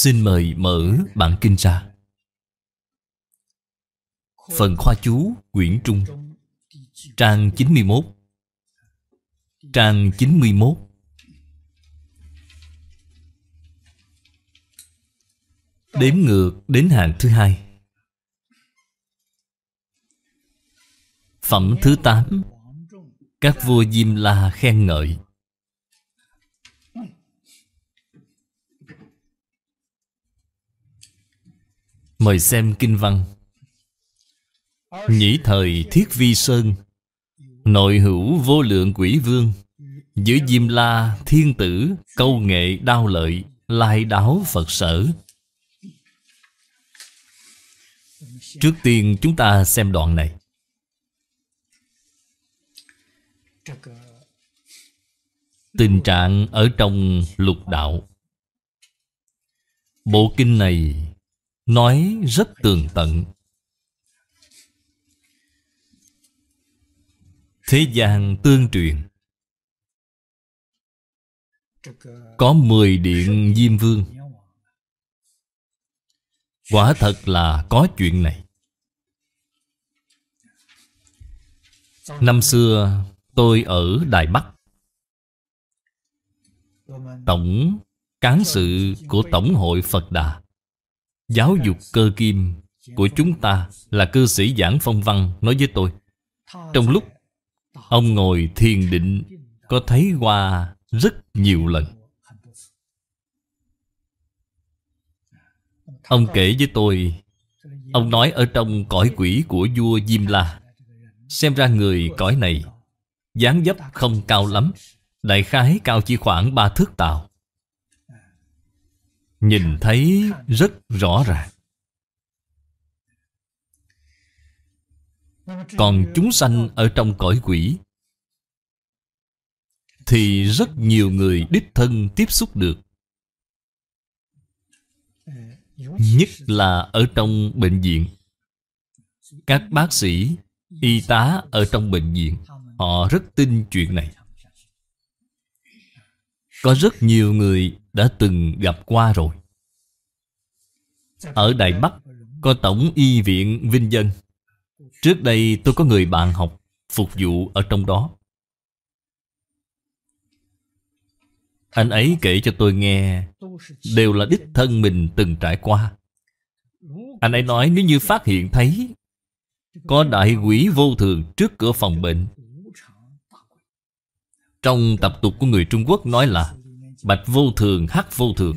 Xin mời mở bản kinh ra Phần khoa chú Quyển Trung Trang 91 Trang 91 Đếm ngược đến hàng thứ hai Phẩm thứ 8 Các vua Diêm La khen ngợi Mời xem kinh văn Nhĩ thời thiết vi sơn Nội hữu vô lượng quỷ vương Giữa diêm la thiên tử Câu nghệ đao lợi Lai đáo Phật sở Trước tiên chúng ta xem đoạn này Tình trạng ở trong lục đạo Bộ kinh này Nói rất tường tận Thế gian tương truyền Có mười điện Diêm Vương Quả thật là có chuyện này Năm xưa tôi ở Đài Bắc Tổng cán sự của Tổng hội Phật Đà Giáo dục cơ kim của chúng ta là cư sĩ giảng phong văn nói với tôi Trong lúc ông ngồi thiền định có thấy qua rất nhiều lần Ông kể với tôi Ông nói ở trong cõi quỷ của vua Diêm La Xem ra người cõi này dáng dấp không cao lắm Đại khái cao chỉ khoảng ba thước tạo nhìn thấy rất rõ ràng còn chúng sanh ở trong cõi quỷ thì rất nhiều người đích thân tiếp xúc được nhất là ở trong bệnh viện các bác sĩ y tá ở trong bệnh viện họ rất tin chuyện này có rất nhiều người đã từng gặp qua rồi Ở Đài Bắc có Tổng Y viện Vinh Dân Trước đây tôi có người bạn học phục vụ ở trong đó Anh ấy kể cho tôi nghe Đều là đích thân mình từng trải qua Anh ấy nói nếu như phát hiện thấy Có đại quỷ vô thường trước cửa phòng bệnh Trong tập tục của người Trung Quốc nói là Bạch vô thường hắc vô thường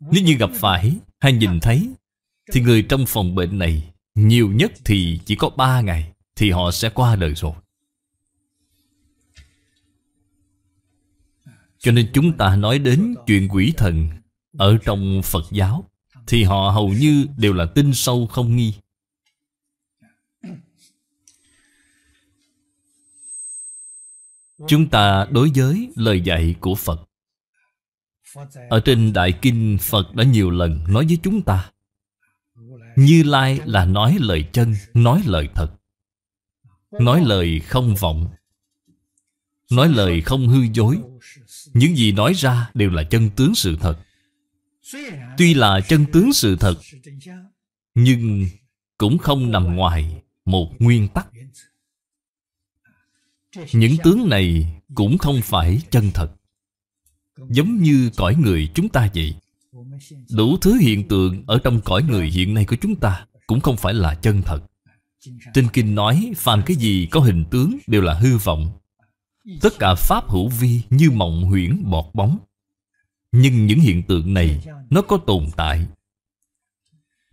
Nếu như gặp phải hay nhìn thấy Thì người trong phòng bệnh này Nhiều nhất thì chỉ có ba ngày Thì họ sẽ qua đời rồi Cho nên chúng ta nói đến chuyện quỷ thần Ở trong Phật giáo Thì họ hầu như đều là tin sâu không nghi Chúng ta đối với lời dạy của Phật Ở trên Đại Kinh Phật đã nhiều lần nói với chúng ta Như Lai là nói lời chân, nói lời thật Nói lời không vọng Nói lời không hư dối Những gì nói ra đều là chân tướng sự thật Tuy là chân tướng sự thật Nhưng cũng không nằm ngoài một nguyên tắc những tướng này cũng không phải chân thật giống như cõi người chúng ta vậy đủ thứ hiện tượng ở trong cõi người hiện nay của chúng ta cũng không phải là chân thật trên kinh nói phàm cái gì có hình tướng đều là hư vọng tất cả pháp hữu vi như mộng huyễn bọt bóng nhưng những hiện tượng này nó có tồn tại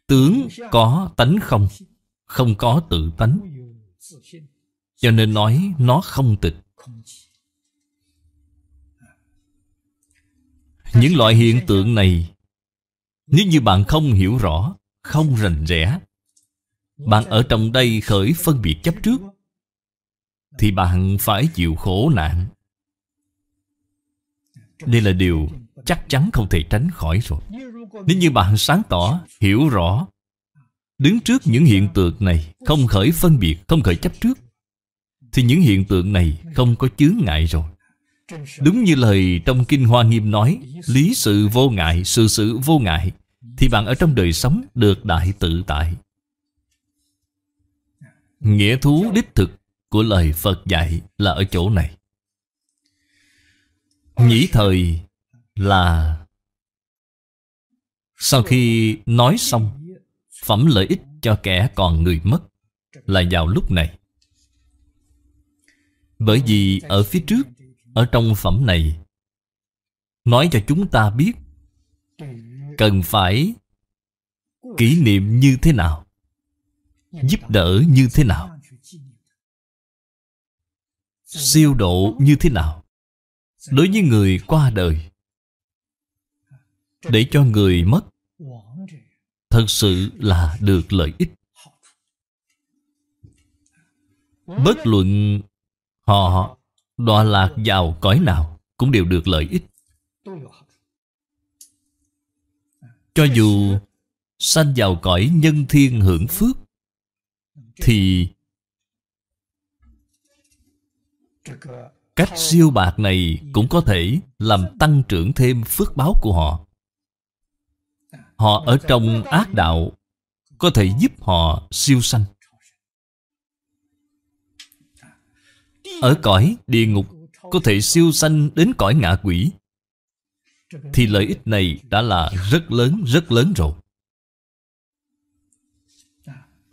tướng có tánh không không có tự tánh cho nên nói nó không tịch Những loại hiện tượng này Nếu như bạn không hiểu rõ Không rành rẽ Bạn ở trong đây khởi phân biệt chấp trước Thì bạn phải chịu khổ nạn Đây là điều chắc chắn không thể tránh khỏi rồi Nếu như bạn sáng tỏ, hiểu rõ Đứng trước những hiện tượng này Không khởi phân biệt, không khởi chấp trước thì những hiện tượng này không có chướng ngại rồi Đúng như lời trong Kinh Hoa Nghiêm nói Lý sự vô ngại, sự sự vô ngại Thì bạn ở trong đời sống được đại tự tại Nghĩa thú đích thực của lời Phật dạy là ở chỗ này Nhĩ thời là Sau khi nói xong Phẩm lợi ích cho kẻ còn người mất Là vào lúc này bởi vì ở phía trước Ở trong phẩm này Nói cho chúng ta biết Cần phải Kỷ niệm như thế nào Giúp đỡ như thế nào Siêu độ như thế nào Đối với người qua đời Để cho người mất Thật sự là được lợi ích Bất luận Họ đọa lạc vào cõi nào cũng đều được lợi ích. Cho dù sanh vào cõi nhân thiên hưởng phước thì cách siêu bạc này cũng có thể làm tăng trưởng thêm phước báo của họ họ ở trong ác đạo có thể giúp họ siêu sanh Ở cõi địa ngục Có thể siêu sanh đến cõi ngạ quỷ Thì lợi ích này đã là rất lớn rất lớn rồi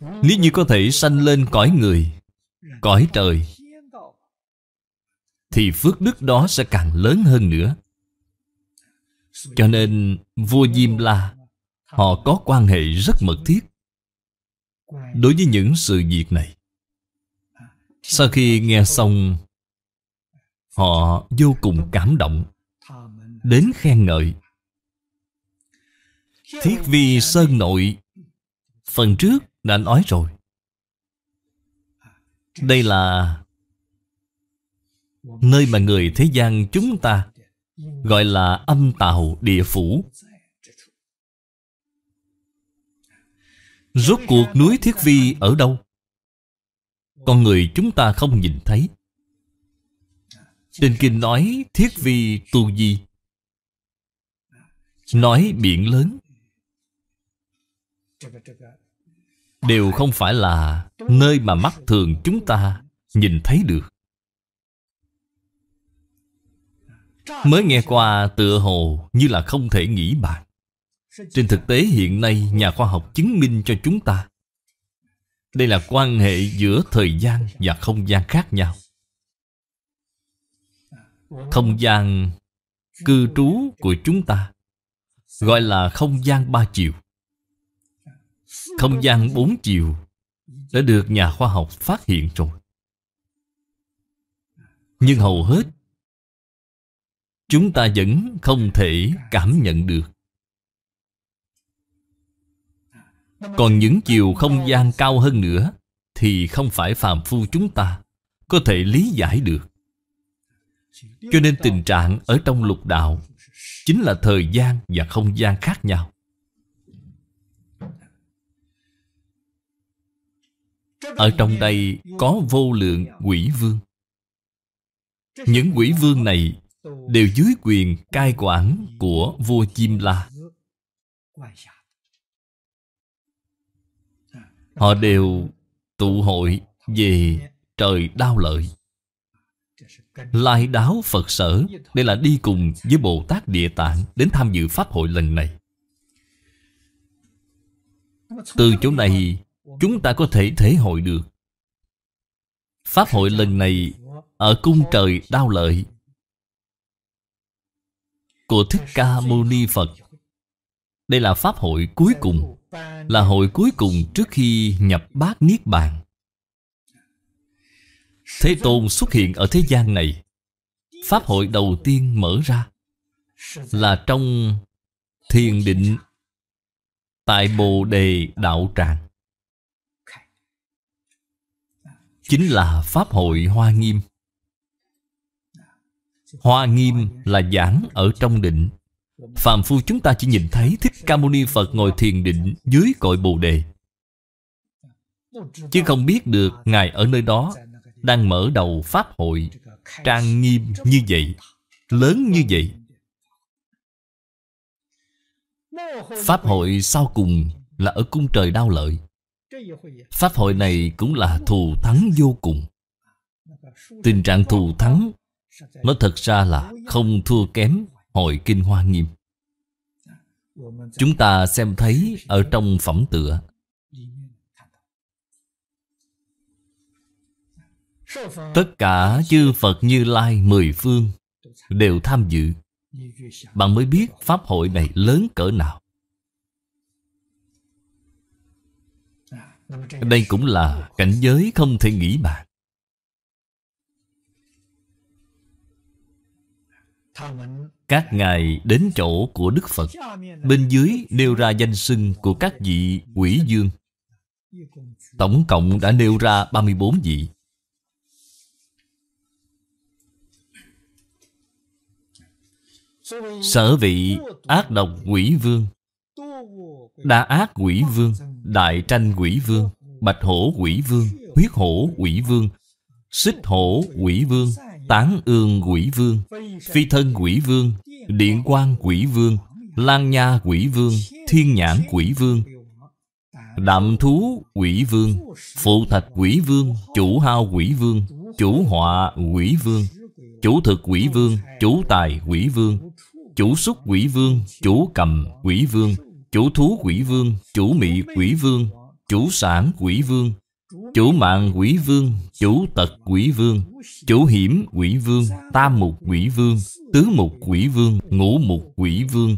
Nếu như có thể sanh lên cõi người Cõi trời Thì phước đức đó sẽ càng lớn hơn nữa Cho nên vua Diêm La Họ có quan hệ rất mật thiết Đối với những sự việc này sau khi nghe xong Họ vô cùng cảm động Đến khen ngợi Thiết vi sơn nội Phần trước đã nói rồi Đây là Nơi mà người thế gian chúng ta Gọi là âm tào địa phủ Rốt cuộc núi Thiết Vi ở đâu? Con người chúng ta không nhìn thấy Trên kinh nói thiết vi tu di Nói biển lớn Đều không phải là nơi mà mắt thường chúng ta nhìn thấy được Mới nghe qua tựa hồ như là không thể nghĩ bàn Trên thực tế hiện nay nhà khoa học chứng minh cho chúng ta đây là quan hệ giữa thời gian và không gian khác nhau Không gian cư trú của chúng ta Gọi là không gian ba chiều Không gian bốn chiều Đã được nhà khoa học phát hiện rồi Nhưng hầu hết Chúng ta vẫn không thể cảm nhận được Còn những chiều không gian cao hơn nữa Thì không phải phàm phu chúng ta Có thể lý giải được Cho nên tình trạng ở trong lục đạo Chính là thời gian và không gian khác nhau Ở trong đây có vô lượng quỷ vương Những quỷ vương này Đều dưới quyền cai quản của vua Chim La Họ đều tụ hội về trời đau lợi Lai đáo Phật sở Đây là đi cùng với Bồ Tát Địa Tạng Đến tham dự Pháp hội lần này Từ chỗ này Chúng ta có thể thể hội được Pháp hội lần này Ở cung trời đau lợi Của Thích Ca Mâu Ni Phật Đây là Pháp hội cuối cùng là hội cuối cùng trước khi nhập bát niết bàn thế tôn xuất hiện ở thế gian này pháp hội đầu tiên mở ra là trong thiền định tại bồ đề đạo tràng chính là pháp hội hoa nghiêm hoa nghiêm là giảng ở trong định Phạm phu chúng ta chỉ nhìn thấy Thích Ca Mâu Ni Phật ngồi thiền định dưới cội Bồ Đề Chứ không biết được Ngài ở nơi đó Đang mở đầu Pháp hội Trang nghiêm như vậy Lớn như vậy Pháp hội sau cùng là ở cung trời đau lợi Pháp hội này cũng là thù thắng vô cùng Tình trạng thù thắng Nó thật ra là không thua kém Hội Kinh Hoa Nghiêm Chúng ta xem thấy ở trong phẩm tựa Tất cả chư Phật Như Lai mười phương đều tham dự Bạn mới biết Pháp hội này lớn cỡ nào Đây cũng là cảnh giới không thể nghĩ bàn các ngài đến chỗ của Đức Phật Bên dưới nêu ra danh xưng của các vị quỷ dương Tổng cộng đã nêu ra 34 vị Sở vị ác độc quỷ vương Đa ác quỷ vương Đại tranh quỷ vương Bạch hổ quỷ vương Huyết hổ quỷ vương Xích hổ quỷ vương Tán ương quỷ vương Phi thân quỷ vương Điện quan quỷ vương Lan nha quỷ vương Thiên nhãn quỷ vương Đạm thú quỷ vương Phụ thạch quỷ vương Chủ hao quỷ vương Chủ họa quỷ vương Chủ thực quỷ vương Chủ tài quỷ vương Chủ xúc quỷ vương Chủ cầm quỷ vương Chủ thú quỷ vương Chủ mị quỷ vương Chủ sản quỷ vương Chủ mạng quỷ vương, chủ tật quỷ vương, chủ hiểm quỷ vương, tam mục quỷ vương, tứ mục quỷ vương, ngũ mục quỷ vương,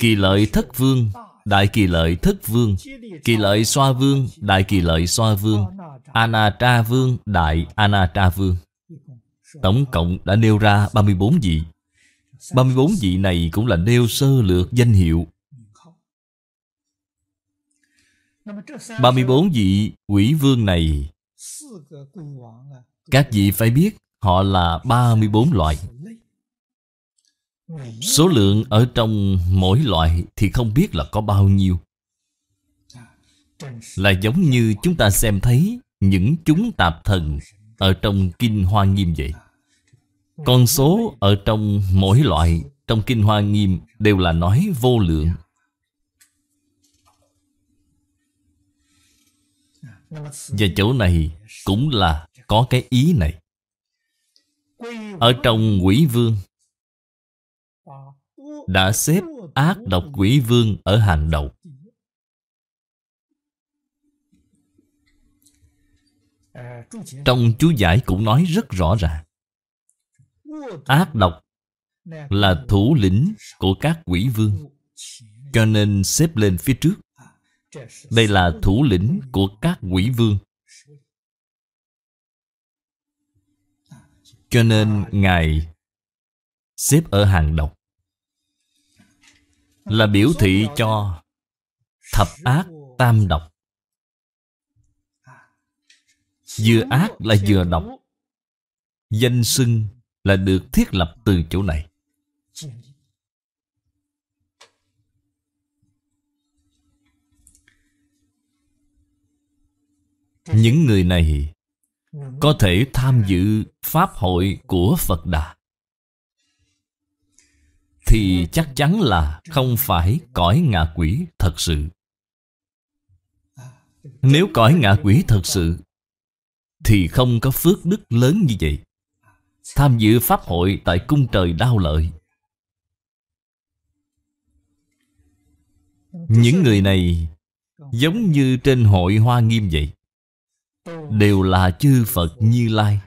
kỳ lợi thất vương, đại kỳ lợi thất vương, kỳ lợi xoa vương, đại kỳ lợi xoa vương, Anatra vương, đại Anatra vương. Tổng cộng đã nêu ra 34 vị 34 vị này cũng là nêu sơ lược danh hiệu 34 vị quỷ vương này Các vị phải biết họ là 34 loại Số lượng ở trong mỗi loại thì không biết là có bao nhiêu dạ, Là giống như chúng ta xem thấy những chúng tạp thần ở trong Kinh Hoa Nghiêm vậy dạ, Con số ở trong mỗi loại trong Kinh Hoa Nghiêm đều là nói vô lượng dạ. Và chỗ này cũng là có cái ý này Ở trong quỷ vương Đã xếp ác độc quỷ vương ở hàng đầu Trong chú giải cũng nói rất rõ ràng Ác độc là thủ lĩnh của các quỷ vương Cho nên xếp lên phía trước đây là thủ lĩnh của các quỷ vương Cho nên Ngài xếp ở hàng độc Là biểu thị cho thập ác tam độc Vừa ác là vừa độc Danh xưng là được thiết lập từ chỗ này những người này có thể tham dự pháp hội của phật đà thì chắc chắn là không phải cõi ngạ quỷ thật sự à, nếu cõi ngạ quỷ thật sự thì không có phước đức lớn như vậy tham dự pháp hội tại cung trời đau lợi những người này giống như trên hội hoa nghiêm vậy đều là chư phật như lai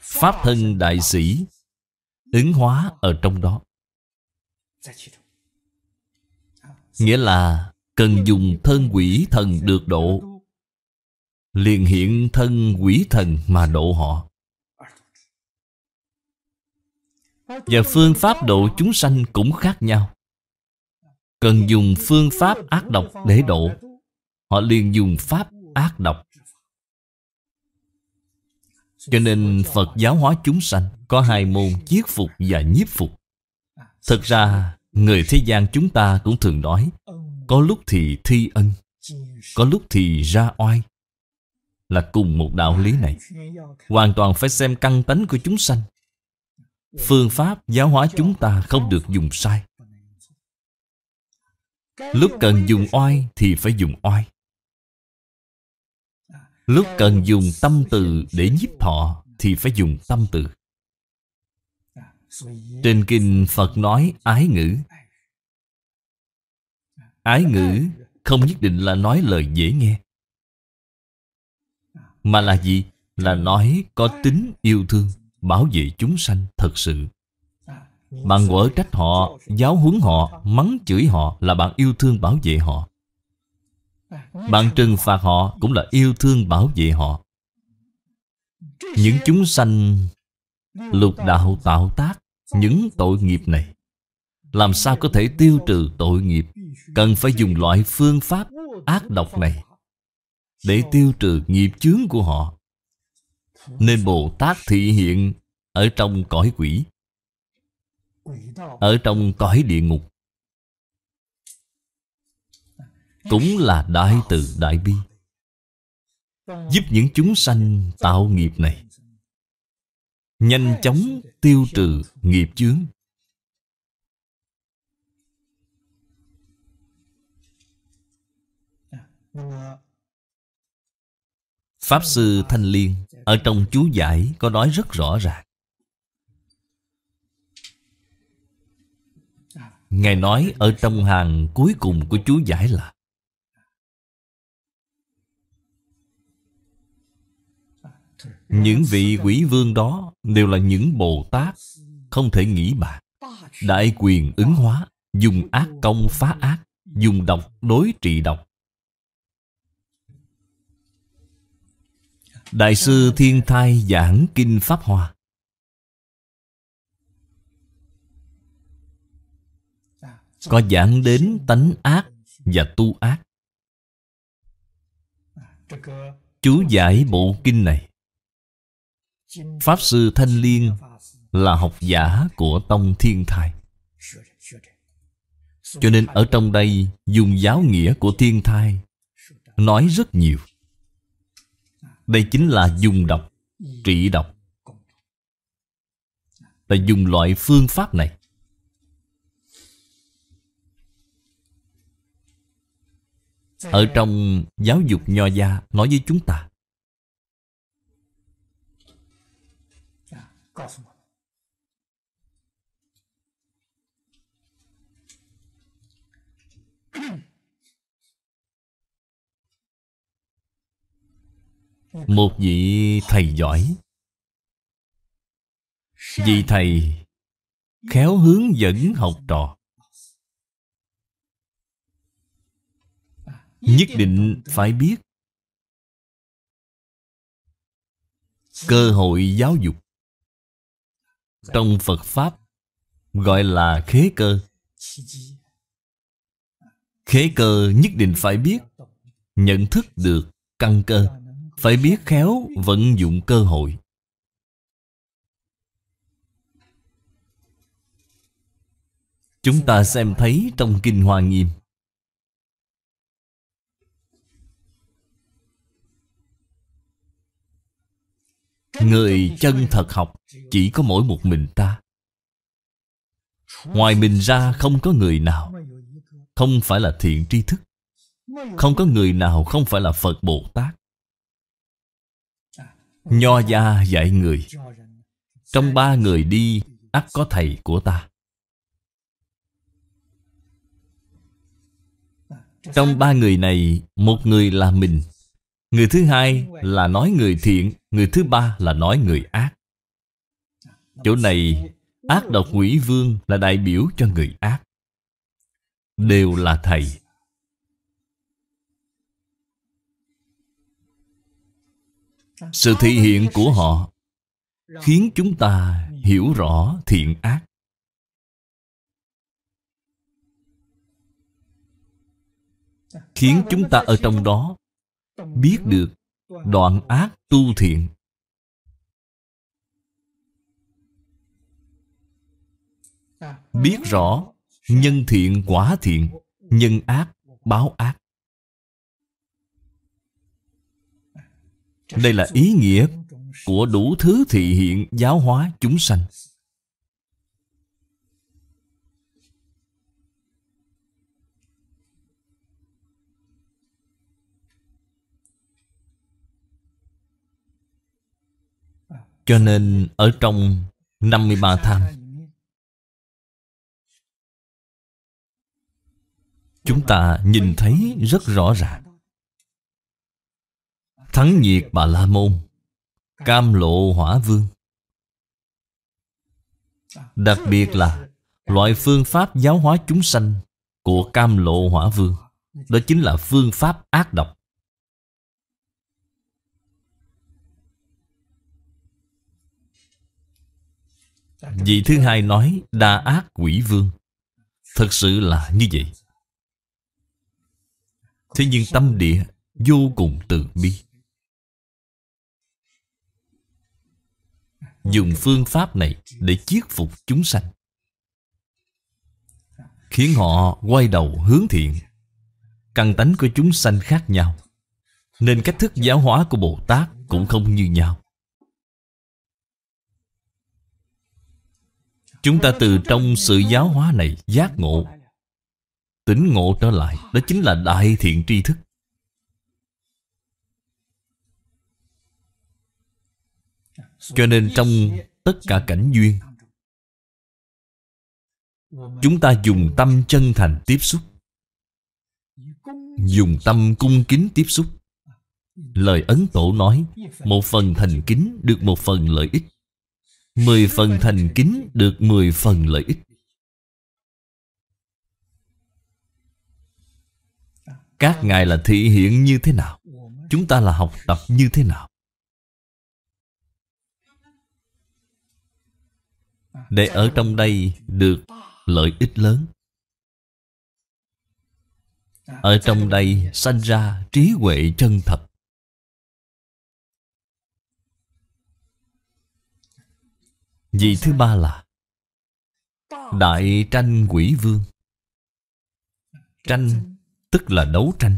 pháp thân đại sĩ ứng hóa ở trong đó nghĩa là cần dùng thân quỷ thần được độ liền hiện thân quỷ thần mà độ họ và phương pháp độ chúng sanh cũng khác nhau cần dùng phương pháp ác độc để độ Họ liền dùng pháp ác độc Cho nên Phật giáo hóa chúng sanh Có hai môn chiết phục và nhiếp phục Thật ra người thế gian chúng ta cũng thường nói Có lúc thì thi ân Có lúc thì ra oai Là cùng một đạo lý này Hoàn toàn phải xem căn tánh của chúng sanh Phương pháp giáo hóa chúng ta không được dùng sai Lúc cần dùng oai thì phải dùng oai Lúc cần dùng tâm từ để nhiếp thọ Thì phải dùng tâm từ Trên kinh Phật nói ái ngữ Ái ngữ không nhất định là nói lời dễ nghe Mà là gì? Là nói có tính yêu thương Bảo vệ chúng sanh thật sự Bạn quở trách họ, giáo huấn họ, mắng chửi họ Là bạn yêu thương bảo vệ họ bạn trừng phạt họ cũng là yêu thương bảo vệ họ Những chúng sanh lục đạo tạo tác những tội nghiệp này Làm sao có thể tiêu trừ tội nghiệp Cần phải dùng loại phương pháp ác độc này Để tiêu trừ nghiệp chướng của họ Nên Bồ Tát thị hiện ở trong cõi quỷ Ở trong cõi địa ngục Cũng là đại từ đại bi Giúp những chúng sanh tạo nghiệp này Nhanh chóng tiêu trừ nghiệp chướng Pháp Sư Thanh Liên Ở trong chú giải có nói rất rõ ràng Ngài nói ở trong hàng cuối cùng của chú giải là Những vị quỷ vương đó đều là những Bồ Tát không thể nghĩ bạc. Đại quyền ứng hóa, dùng ác công phá ác, dùng độc đối trị độc. Đại sư Thiên Thai giảng Kinh Pháp Hoa Có giảng đến tánh ác và tu ác Chú giải bộ kinh này Pháp Sư Thanh Liên là học giả của Tông Thiên Thai Cho nên ở trong đây dùng giáo nghĩa của Thiên Thai Nói rất nhiều Đây chính là dùng đọc trị đọc Là dùng loại phương pháp này Ở trong giáo dục nho gia nói với chúng ta 告诉我们。một vị thầy giỏi vị thầy khéo hướng dẫn học trò nhất định phải biết cơ hội giáo dục Dạ. trong Phật Pháp gọi là khế cơ. Khế cơ nhất định phải biết, nhận thức được căn cơ, phải biết khéo vận dụng cơ hội. Chúng ta xem thấy trong Kinh Hoa Nghiêm Người chân thật học Chỉ có mỗi một mình ta Ngoài mình ra không có người nào Không phải là thiện tri thức Không có người nào không phải là Phật Bồ Tát Nho gia dạy người Trong ba người đi ắt có thầy của ta Trong ba người này Một người là mình Người thứ hai là nói người thiện Người thứ ba là nói người ác Chỗ này Ác độc quỷ vương là đại biểu cho người ác Đều là thầy Sự thể hiện của họ Khiến chúng ta hiểu rõ thiện ác Khiến chúng ta ở trong đó biết được đoạn ác tu thiện biết rõ nhân thiện quả thiện nhân ác báo ác đây là ý nghĩa của đủ thứ thị hiện giáo hóa chúng sanh Cho nên ở trong 53 tham Chúng ta nhìn thấy rất rõ ràng Thắng nhiệt bà La Môn Cam lộ hỏa vương Đặc biệt là Loại phương pháp giáo hóa chúng sanh Của cam lộ hỏa vương Đó chính là phương pháp ác độc Vị thứ hai nói đa ác quỷ vương Thật sự là như vậy Thế nhưng tâm địa vô cùng từ bi Dùng phương pháp này để chiết phục chúng sanh Khiến họ quay đầu hướng thiện Căn tánh của chúng sanh khác nhau Nên cách thức giáo hóa của Bồ Tát cũng không như nhau Chúng ta từ trong sự giáo hóa này giác ngộ Tỉnh ngộ trở lại Đó chính là đại thiện tri thức Cho nên trong tất cả cảnh duyên Chúng ta dùng tâm chân thành tiếp xúc Dùng tâm cung kính tiếp xúc Lời Ấn Tổ nói Một phần thành kính được một phần lợi ích Mười phần thành kính được mười phần lợi ích Các ngài là thị hiện như thế nào Chúng ta là học tập như thế nào Để ở trong đây được lợi ích lớn Ở trong đây sanh ra trí huệ chân thật Vị thứ ba là Đại tranh quỷ vương Tranh tức là đấu tranh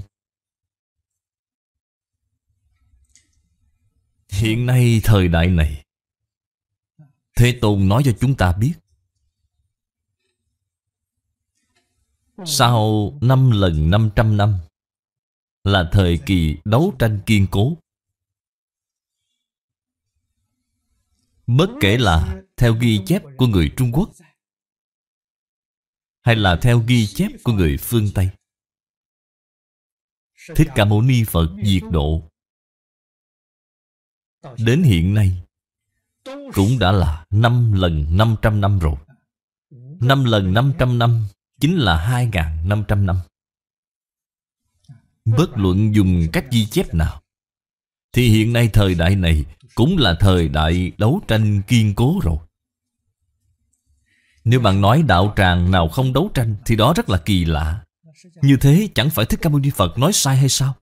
Hiện nay thời đại này Thế Tôn nói cho chúng ta biết Sau năm lần 500 năm Là thời kỳ đấu tranh kiên cố Bất kể là theo ghi chép của người Trung Quốc Hay là theo ghi chép của người phương Tây Thích Ca Mâu Ni Phật diệt độ Đến hiện nay Cũng đã là 5 lần 500 năm rồi 5 lần 500 năm Chính là 2.500 năm Bất luận dùng cách ghi chép nào Thì hiện nay thời đại này cũng là thời đại đấu tranh kiên cố rồi. Nếu bạn nói đạo tràng nào không đấu tranh thì đó rất là kỳ lạ. Như thế chẳng phải Thích Ca Mâu Ni Phật nói sai hay sao?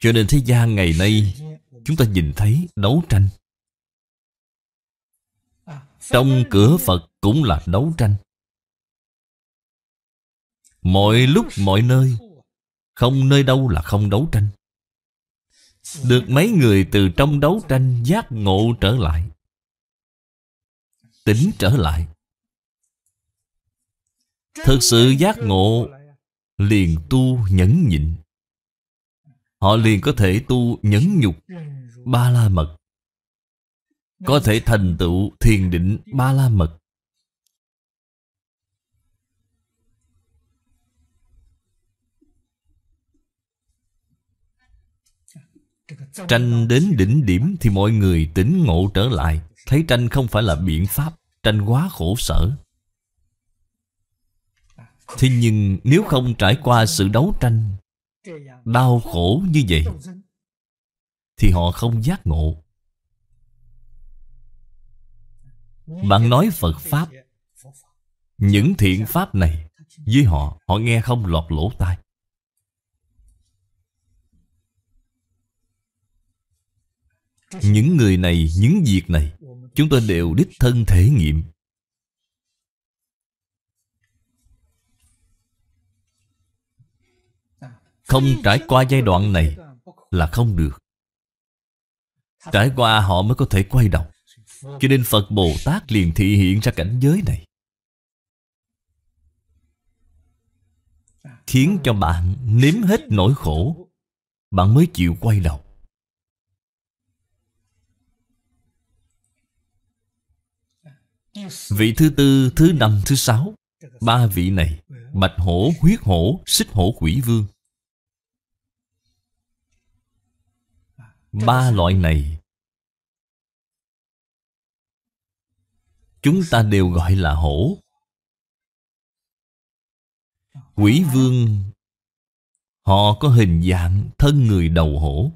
Cho nên thế gian ngày nay chúng ta nhìn thấy đấu tranh. Trong cửa Phật cũng là đấu tranh. Mọi lúc mọi nơi, không nơi đâu là không đấu tranh. Được mấy người từ trong đấu tranh giác ngộ trở lại Tỉnh trở lại Thực sự giác ngộ Liền tu nhẫn nhịn Họ liền có thể tu nhẫn nhục Ba la mật Có thể thành tựu thiền định ba la mật Tranh đến đỉnh điểm thì mọi người tỉnh ngộ trở lại Thấy tranh không phải là biện pháp Tranh quá khổ sở Thế nhưng nếu không trải qua sự đấu tranh Đau khổ như vậy Thì họ không giác ngộ Bạn nói Phật Pháp Những thiện Pháp này Với họ, họ nghe không lọt lỗ tai những người này những việc này chúng tôi đều đích thân thể nghiệm không trải qua giai đoạn này là không được trải qua họ mới có thể quay đầu cho nên phật bồ tát liền thị hiện ra cảnh giới này khiến cho bạn nếm hết nỗi khổ bạn mới chịu quay đầu Vị thứ tư, thứ năm, thứ sáu Ba vị này Bạch hổ, huyết hổ, xích hổ quỷ vương Ba loại này Chúng ta đều gọi là hổ Quỷ vương Họ có hình dạng thân người đầu hổ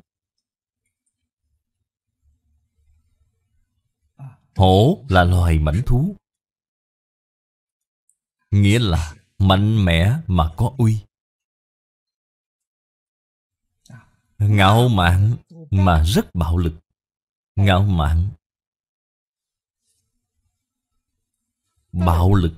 Hổ là loài mảnh thú. Nghĩa là mạnh mẽ mà có uy. Ngạo mạn mà rất bạo lực. Ngạo mạn. Bạo lực.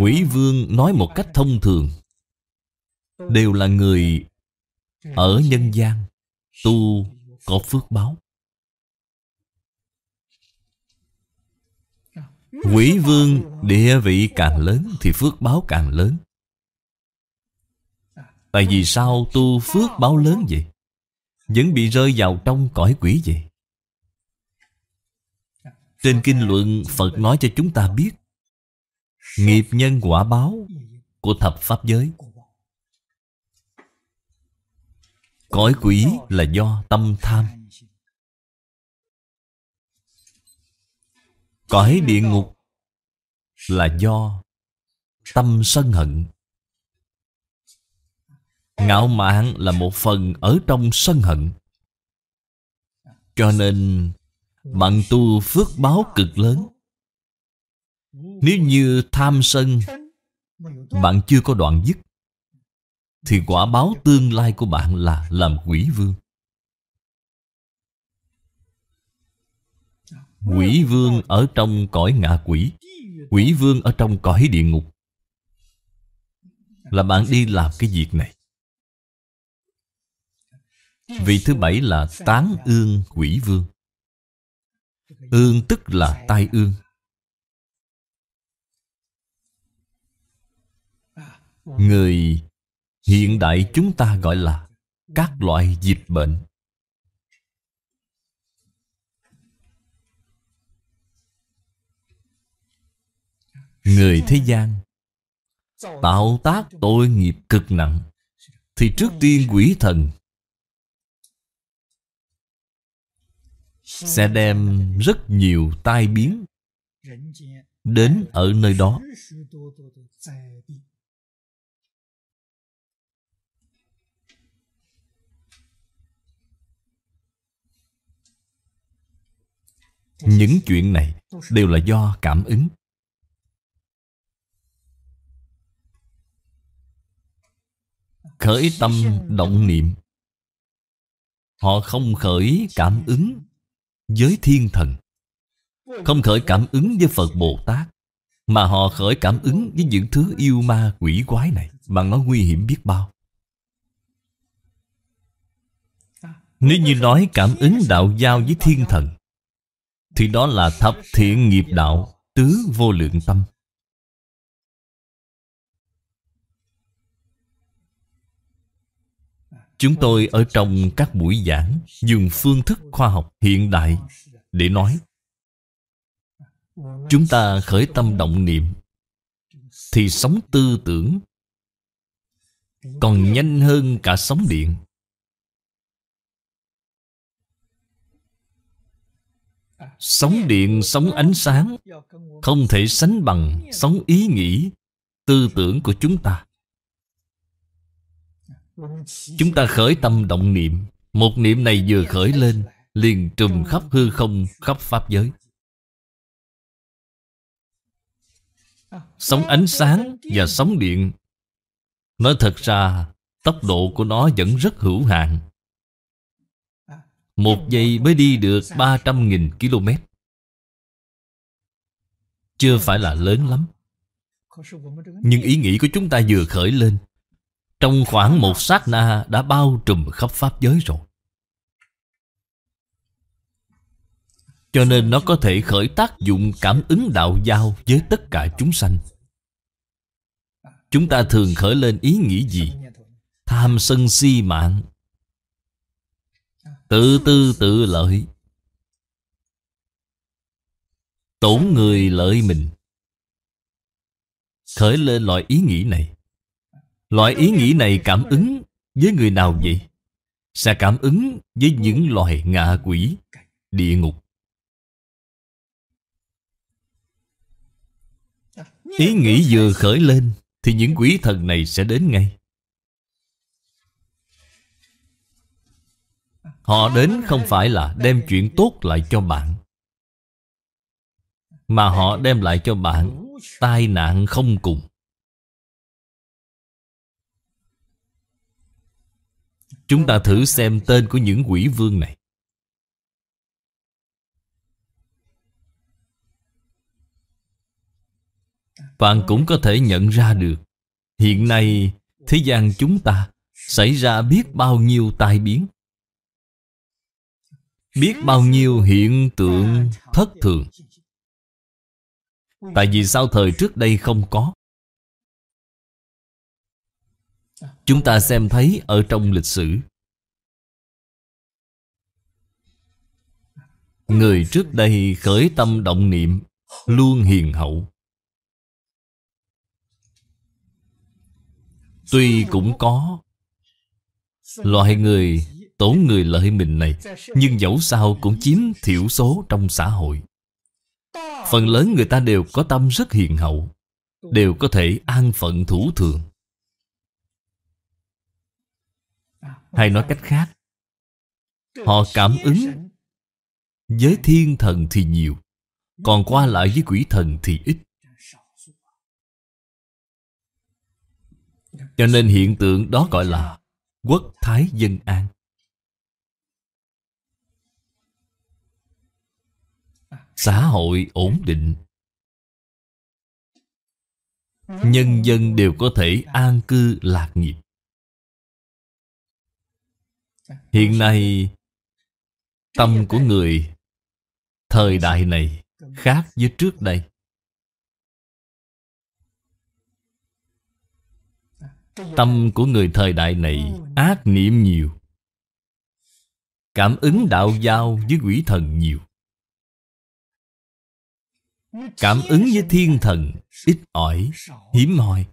Quỷ vương nói một cách thông thường đều là người ở nhân gian tu có phước báo quỷ vương địa vị càng lớn thì phước báo càng lớn tại vì sao tu phước báo lớn vậy vẫn bị rơi vào trong cõi quỷ vậy trên kinh luận phật nói cho chúng ta biết nghiệp nhân quả báo của thập pháp giới Cõi quỷ là do tâm tham Cõi địa ngục là do tâm sân hận Ngạo mạn là một phần ở trong sân hận Cho nên bạn tu phước báo cực lớn Nếu như tham sân Bạn chưa có đoạn dứt thì quả báo tương lai của bạn là làm quỷ vương Quỷ vương ở trong cõi ngạ quỷ Quỷ vương ở trong cõi địa ngục Là bạn đi làm cái việc này Vị thứ bảy là tán ương quỷ vương Ương tức là tai ương Người hiện đại chúng ta gọi là các loại dịch bệnh người thế gian tạo tác tội nghiệp cực nặng thì trước tiên quỷ thần sẽ đem rất nhiều tai biến đến ở nơi đó những chuyện này đều là do cảm ứng khởi tâm động niệm họ không khởi cảm ứng với thiên thần không khởi cảm ứng với phật bồ tát mà họ khởi cảm ứng với những thứ yêu ma quỷ quái này mà nó nguy hiểm biết bao nếu như nói cảm ứng đạo giao với thiên thần thì đó là thập thiện nghiệp đạo Tứ vô lượng tâm Chúng tôi ở trong các buổi giảng Dùng phương thức khoa học hiện đại Để nói Chúng ta khởi tâm động niệm Thì sống tư tưởng Còn nhanh hơn cả sóng điện Sống điện, sống ánh sáng Không thể sánh bằng sống ý nghĩ Tư tưởng của chúng ta Chúng ta khởi tâm động niệm Một niệm này vừa khởi lên Liền trùm khắp hư không, khắp Pháp giới Sóng ánh sáng và sóng điện Nói thật ra Tốc độ của nó vẫn rất hữu hạn một giây mới đi được 300.000 km Chưa phải là lớn lắm Nhưng ý nghĩ của chúng ta vừa khởi lên Trong khoảng một sát na đã bao trùm khắp Pháp giới rồi Cho nên nó có thể khởi tác dụng cảm ứng đạo giao với tất cả chúng sanh Chúng ta thường khởi lên ý nghĩ gì? Tham sân si mạng Tự tư tự lợi Tổn người lợi mình Khởi lên loại ý nghĩ này Loại ý nghĩ này cảm ứng với người nào vậy? Sẽ cảm ứng với những loài ngạ quỷ, địa ngục Ý nghĩ vừa khởi lên Thì những quỷ thần này sẽ đến ngay Họ đến không phải là đem chuyện tốt lại cho bạn Mà họ đem lại cho bạn tai nạn không cùng Chúng ta thử xem tên của những quỷ vương này Bạn cũng có thể nhận ra được Hiện nay thế gian chúng ta xảy ra biết bao nhiêu tai biến biết bao nhiêu hiện tượng thất thường tại vì sao thời trước đây không có chúng ta xem thấy ở trong lịch sử người trước đây khởi tâm động niệm luôn hiền hậu tuy cũng có loại người tổn người lợi mình này Nhưng dẫu sao cũng chiếm thiểu số trong xã hội Phần lớn người ta đều có tâm rất hiền hậu Đều có thể an phận thủ thường Hay nói cách khác Họ cảm ứng Với thiên thần thì nhiều Còn qua lại với quỷ thần thì ít Cho nên hiện tượng đó gọi là Quốc Thái Dân An xã hội ổn định nhân dân đều có thể an cư lạc nghiệp hiện nay tâm của người thời đại này khác với trước đây tâm của người thời đại này ác niệm nhiều cảm ứng đạo giao với quỷ thần nhiều Cảm ứng với thiên thần Ít ỏi Hiếm hoi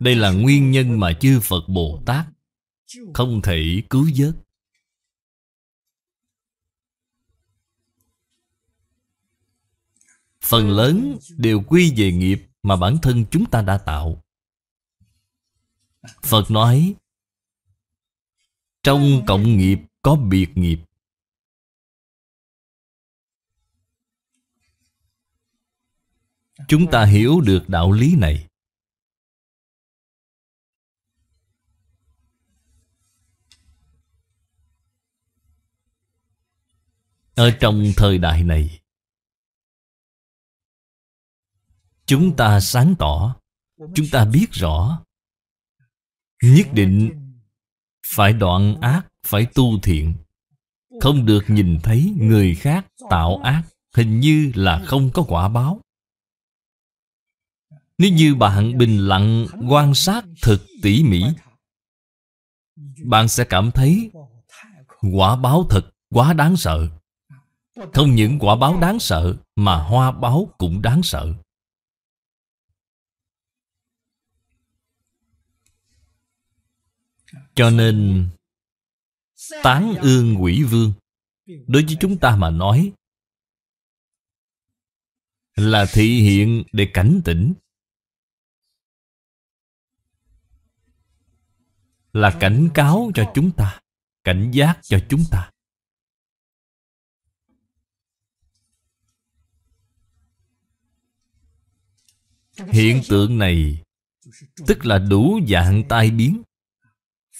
Đây là nguyên nhân mà chư Phật Bồ Tát Không thể cứu vớt Phần lớn đều quy về nghiệp Mà bản thân chúng ta đã tạo Phật nói trong cộng nghiệp có biệt nghiệp Chúng ta hiểu được đạo lý này Ở trong thời đại này Chúng ta sáng tỏ Chúng ta biết rõ Nhất định phải đoạn ác, phải tu thiện Không được nhìn thấy người khác tạo ác Hình như là không có quả báo Nếu như bạn bình lặng quan sát thực tỉ mỉ Bạn sẽ cảm thấy quả báo thật quá đáng sợ Không những quả báo đáng sợ Mà hoa báo cũng đáng sợ Cho nên Tán ương quỷ vương Đối với chúng ta mà nói Là thị hiện để cảnh tỉnh Là cảnh cáo cho chúng ta Cảnh giác cho chúng ta Hiện tượng này Tức là đủ dạng tai biến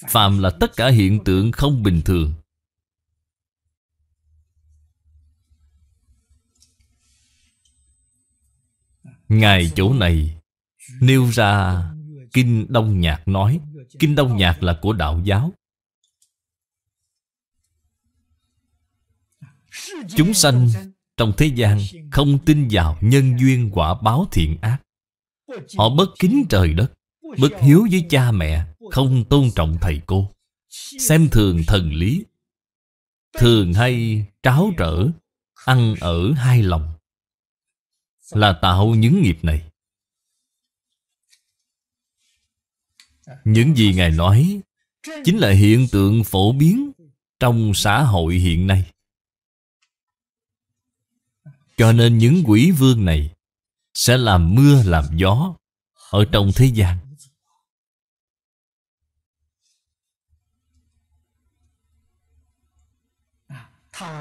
phàm là tất cả hiện tượng không bình thường Ngài chỗ này Nêu ra Kinh Đông Nhạc nói Kinh Đông Nhạc là của Đạo giáo Chúng sanh trong thế gian Không tin vào nhân duyên quả báo thiện ác Họ bất kính trời đất Bất hiếu với cha mẹ không tôn trọng thầy cô Xem thường thần lý Thường hay tráo trở Ăn ở hai lòng Là tạo những nghiệp này Những gì Ngài nói Chính là hiện tượng phổ biến Trong xã hội hiện nay Cho nên những quỷ vương này Sẽ làm mưa làm gió Ở trong thế gian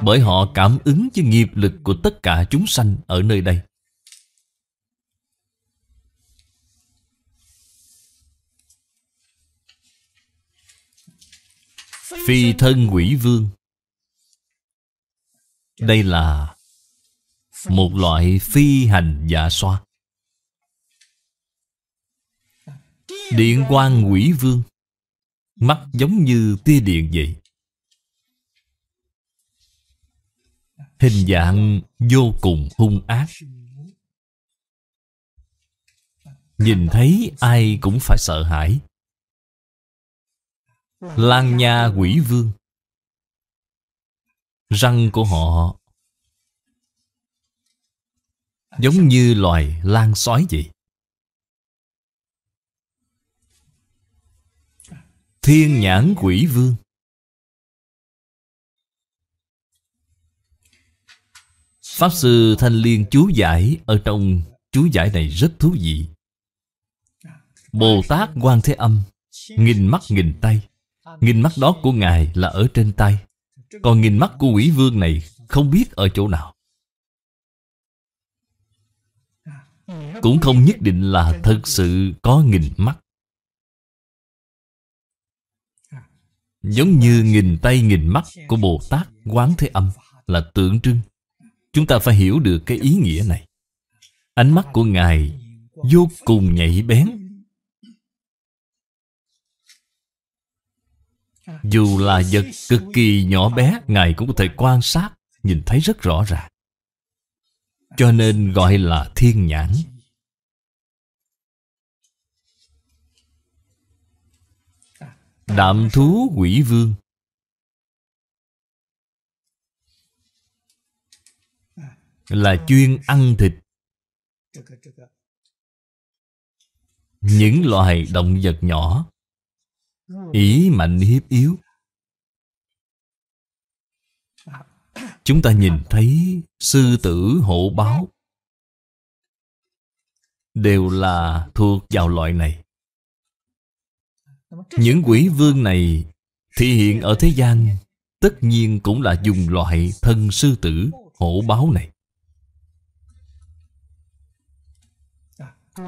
Bởi họ cảm ứng với nghiệp lực của tất cả chúng sanh ở nơi đây Phi thân quỷ vương Đây là Một loại phi hành giả xoa Điện quang quỷ vương Mắt giống như tia điện vậy hình dạng vô cùng hung ác nhìn thấy ai cũng phải sợ hãi lan nha quỷ vương răng của họ giống như loài lan sói vậy thiên nhãn quỷ vương Pháp Sư Thanh Liên chú giải Ở trong chú giải này rất thú vị Bồ Tát Quan Thế Âm Nghìn mắt nghìn tay Nghìn mắt đó của Ngài là ở trên tay Còn nghìn mắt của quỷ vương này Không biết ở chỗ nào Cũng không nhất định là thật sự có nghìn mắt Giống như nghìn tay nghìn mắt của Bồ Tát Quán Thế Âm Là tượng trưng Chúng ta phải hiểu được cái ý nghĩa này Ánh mắt của Ngài Vô cùng nhạy bén Dù là vật cực kỳ nhỏ bé Ngài cũng có thể quan sát Nhìn thấy rất rõ ràng Cho nên gọi là thiên nhãn Đạm thú quỷ vương là chuyên ăn thịt những loài động vật nhỏ ý mạnh hiếp yếu chúng ta nhìn thấy sư tử hổ báo đều là thuộc vào loại này những quỷ vương này thị hiện ở thế gian tất nhiên cũng là dùng loại thân sư tử hổ báo này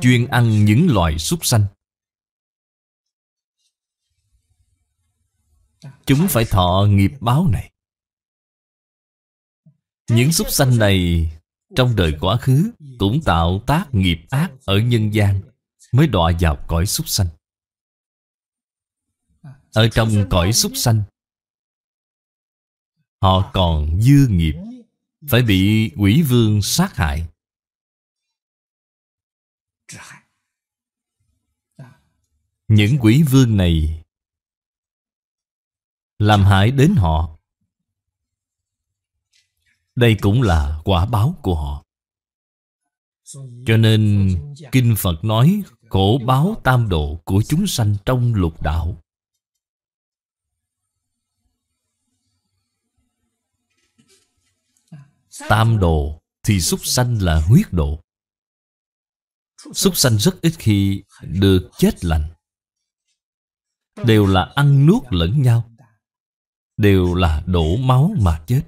chuyên ăn những loài súc sanh. Chúng phải thọ nghiệp báo này. Những súc sanh này trong đời quá khứ cũng tạo tác nghiệp ác ở nhân gian mới đọa vào cõi súc sanh. Ở trong cõi súc sanh họ còn dư nghiệp phải bị quỷ vương sát hại những quỷ vương này làm hại đến họ đây cũng là quả báo của họ cho nên kinh phật nói khổ báo tam độ của chúng sanh trong lục đạo tam độ thì súc sanh là huyết độ súc sanh rất ít khi được chết lành đều là ăn nuốt lẫn nhau đều là đổ máu mà chết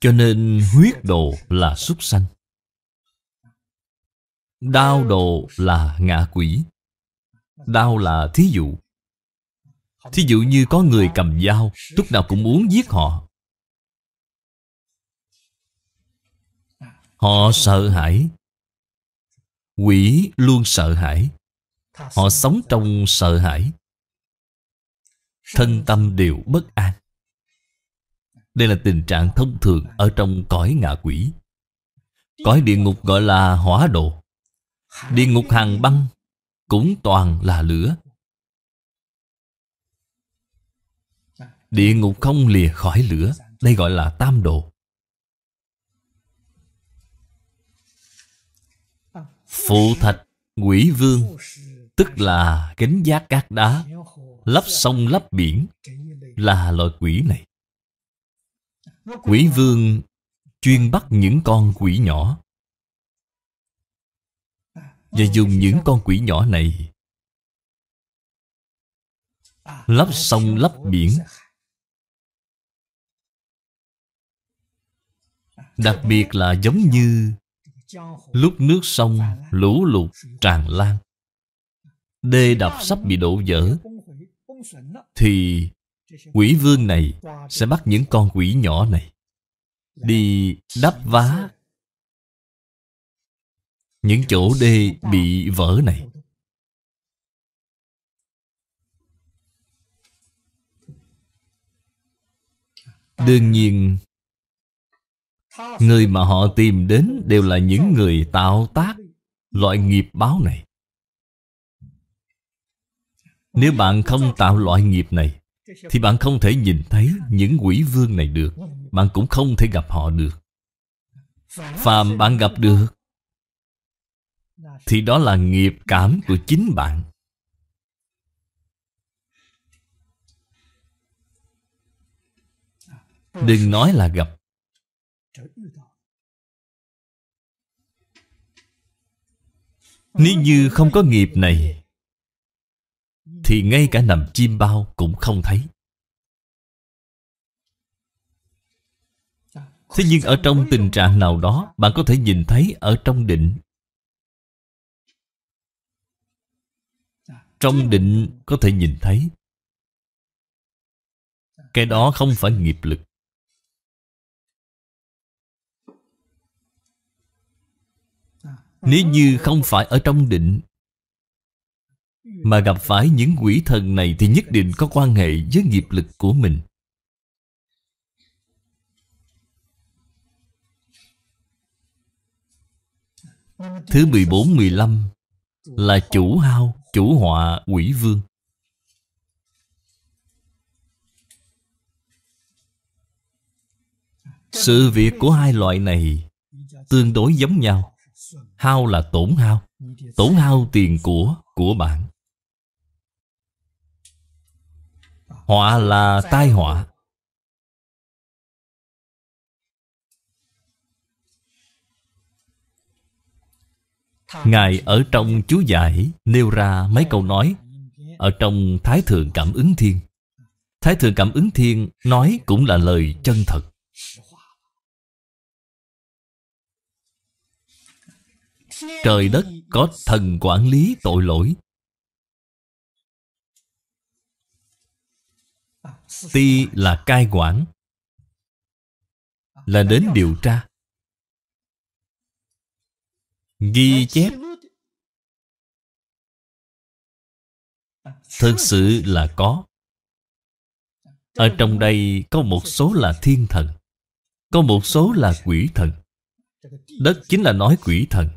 cho nên huyết đồ là súc sanh đau đồ là ngạ quỷ đau là thí dụ thí dụ như có người cầm dao lúc nào cũng muốn giết họ họ sợ hãi quỷ luôn sợ hãi Họ sống trong sợ hãi Thân tâm đều bất an Đây là tình trạng thông thường Ở trong cõi ngạ quỷ Cõi địa ngục gọi là hỏa độ Địa ngục hàng băng Cũng toàn là lửa Địa ngục không lìa khỏi lửa Đây gọi là tam độ Phụ thạch, quỷ vương Tức là kính giác cát đá Lấp sông lấp biển Là loại quỷ này Quỷ vương chuyên bắt những con quỷ nhỏ Và dùng những con quỷ nhỏ này Lấp sông lấp biển Đặc biệt là giống như Lúc nước sông lũ lụt tràn lan đê đập sắp bị đổ vỡ thì quỷ vương này sẽ bắt những con quỷ nhỏ này đi đắp vá những chỗ đê bị vỡ này đương nhiên người mà họ tìm đến đều là những người tạo tác loại nghiệp báo này nếu bạn không tạo loại nghiệp này Thì bạn không thể nhìn thấy những quỷ vương này được Bạn cũng không thể gặp họ được Phàm bạn gặp được Thì đó là nghiệp cảm của chính bạn Đừng nói là gặp Nếu như không có nghiệp này thì ngay cả nằm chim bao cũng không thấy Thế nhưng ở trong tình trạng nào đó Bạn có thể nhìn thấy ở trong định Trong định có thể nhìn thấy Cái đó không phải nghiệp lực Nếu như không phải ở trong định mà gặp phải những quỷ thần này Thì nhất định có quan hệ với nghiệp lực của mình Thứ 14-15 Là chủ hao, chủ họa, quỷ vương Sự việc của hai loại này Tương đối giống nhau Hao là tổn hao Tổn hao tiền của, của bạn Họa là tai họa Ngài ở trong chú giải nêu ra mấy câu nói Ở trong Thái Thượng Cảm ứng Thiên Thái Thượng Cảm ứng Thiên nói cũng là lời chân thật Trời đất có thần quản lý tội lỗi Ti là cai quản Là đến điều tra Ghi chép Thực sự là có Ở trong đây có một số là thiên thần Có một số là quỷ thần Đất chính là nói quỷ thần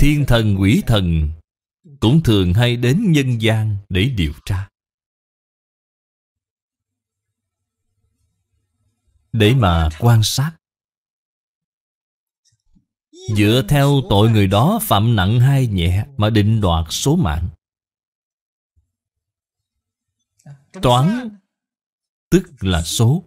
Thiên thần quỷ thần Cũng thường hay đến nhân gian để điều tra để mà quan sát dựa theo tội người đó phạm nặng hay nhẹ mà định đoạt số mạng toán tức là số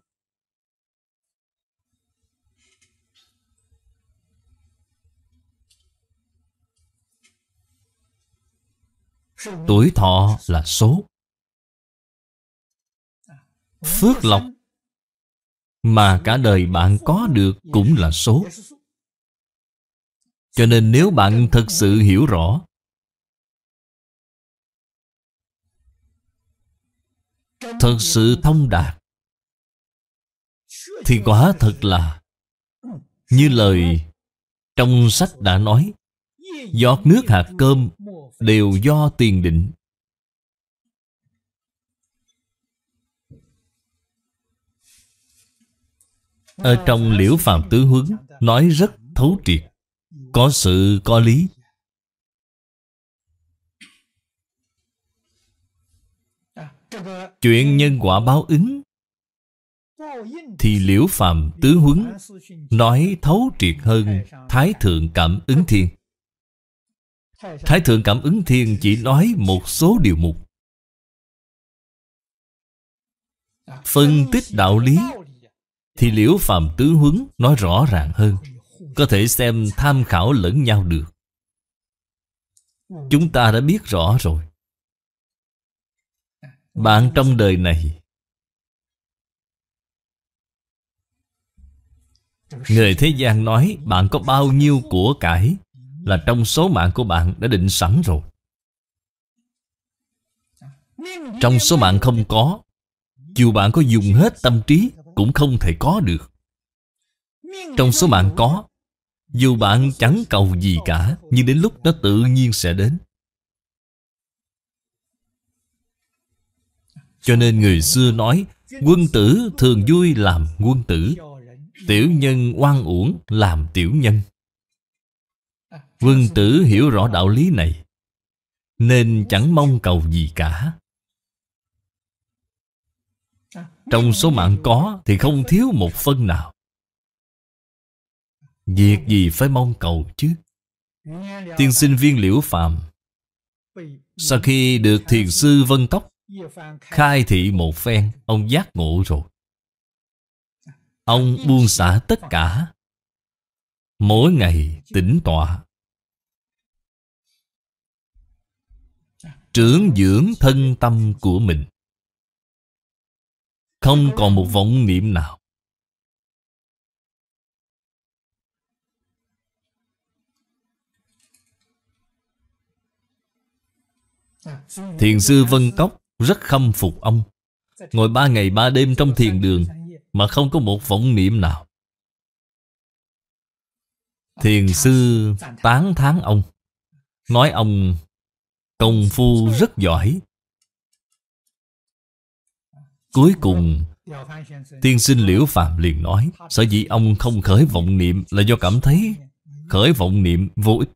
tuổi thọ là số phước lộc mà cả đời bạn có được cũng là số cho nên nếu bạn thật sự hiểu rõ thật sự thông đạt thì quả thật là như lời trong sách đã nói giọt nước hạt cơm đều do tiền định Ở trong liễu phạm tứ huấn Nói rất thấu triệt Có sự có lý Chuyện nhân quả báo ứng Thì liễu phạm tứ huấn Nói thấu triệt hơn Thái thượng cảm ứng thiên Thái thượng cảm ứng thiên chỉ nói một số điều mục Phân tích đạo lý thì liễu phàm tứ huấn nói rõ ràng hơn có thể xem tham khảo lẫn nhau được chúng ta đã biết rõ rồi bạn trong đời này người thế gian nói bạn có bao nhiêu của cải là trong số mạng của bạn đã định sẵn rồi trong số mạng không có dù bạn có dùng hết tâm trí cũng không thể có được Trong số bạn có Dù bạn chẳng cầu gì cả Nhưng đến lúc nó tự nhiên sẽ đến Cho nên người xưa nói Quân tử thường vui làm quân tử Tiểu nhân oan uổng làm tiểu nhân Quân tử hiểu rõ đạo lý này Nên chẳng mong cầu gì cả trong số mạng có thì không thiếu một phân nào Việc gì phải mong cầu chứ Tiên sinh viên liễu phàm Sau khi được thiền sư Vân Tóc Khai thị một phen Ông giác ngộ rồi Ông buông xả tất cả Mỗi ngày tỉnh tọa Trưởng dưỡng thân tâm của mình không còn một vọng niệm nào Thiền sư Vân Cốc rất khâm phục ông Ngồi ba ngày ba đêm trong thiền đường Mà không có một vọng niệm nào Thiền sư tán thán ông Nói ông công phu rất giỏi Cuối cùng Tiên sinh Liễu phàm liền nói Sở dĩ ông không khởi vọng niệm Là do cảm thấy khởi vọng niệm vô ích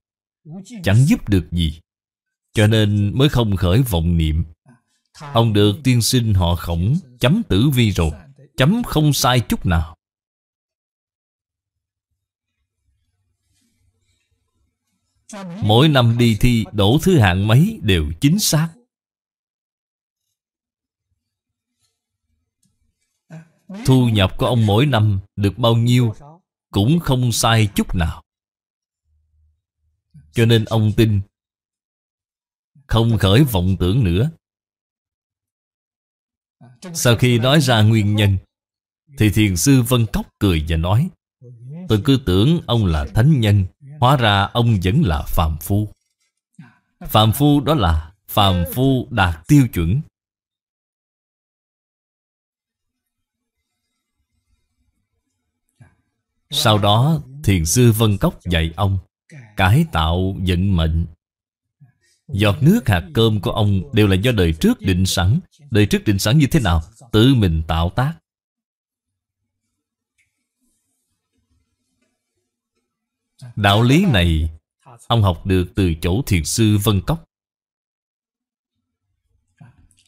Chẳng giúp được gì Cho nên mới không khởi vọng niệm Ông được tiên sinh họ khổng Chấm tử vi rồi Chấm không sai chút nào Mỗi năm đi thi đổ thứ hạng mấy đều chính xác Thu nhập của ông mỗi năm được bao nhiêu Cũng không sai chút nào Cho nên ông tin Không khởi vọng tưởng nữa Sau khi nói ra nguyên nhân Thì thiền sư Vân Cốc cười và nói Tôi cứ tưởng ông là thánh nhân Hóa ra ông vẫn là phàm phu Phàm phu đó là phàm phu đạt tiêu chuẩn Sau đó thiền sư Vân Cốc dạy ông Cải tạo vận mệnh Giọt nước hạt cơm của ông đều là do đời trước định sẵn Đời trước định sẵn như thế nào? Tự mình tạo tác Đạo lý này Ông học được từ chỗ thiền sư Vân Cốc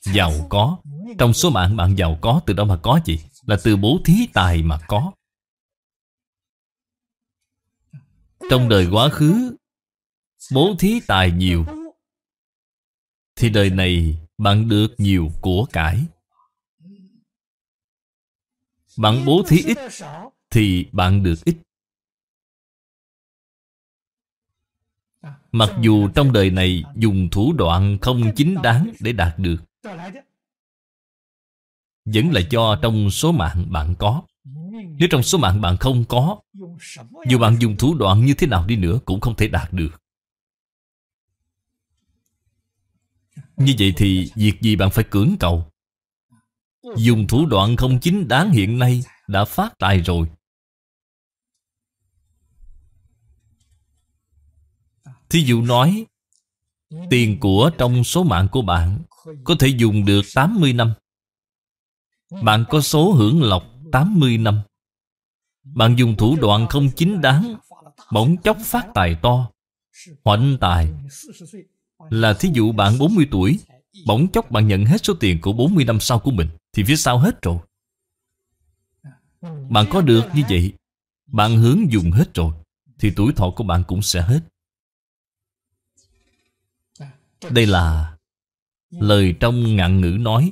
Giàu có Trong số mạng bạn giàu có từ đâu mà có gì Là từ bố thí tài mà có Trong đời quá khứ Bố thí tài nhiều Thì đời này bạn được nhiều của cải Bạn bố thí ít Thì bạn được ít Mặc dù trong đời này dùng thủ đoạn không chính đáng để đạt được Vẫn là cho trong số mạng bạn có nếu trong số mạng bạn không có Dù bạn dùng thủ đoạn như thế nào đi nữa Cũng không thể đạt được Như vậy thì việc gì bạn phải cưỡng cầu Dùng thủ đoạn không chính đáng hiện nay Đã phát tài rồi Thí dụ nói Tiền của trong số mạng của bạn Có thể dùng được 80 năm Bạn có số hưởng lộc 80 năm bạn dùng thủ đoạn không chính đáng Bỗng chốc phát tài to Hoạnh tài Là thí dụ bạn 40 tuổi Bỗng chốc bạn nhận hết số tiền của 40 năm sau của mình Thì phía sau hết rồi Bạn có được như vậy Bạn hướng dùng hết rồi Thì tuổi thọ của bạn cũng sẽ hết Đây là Lời trong ngạn ngữ nói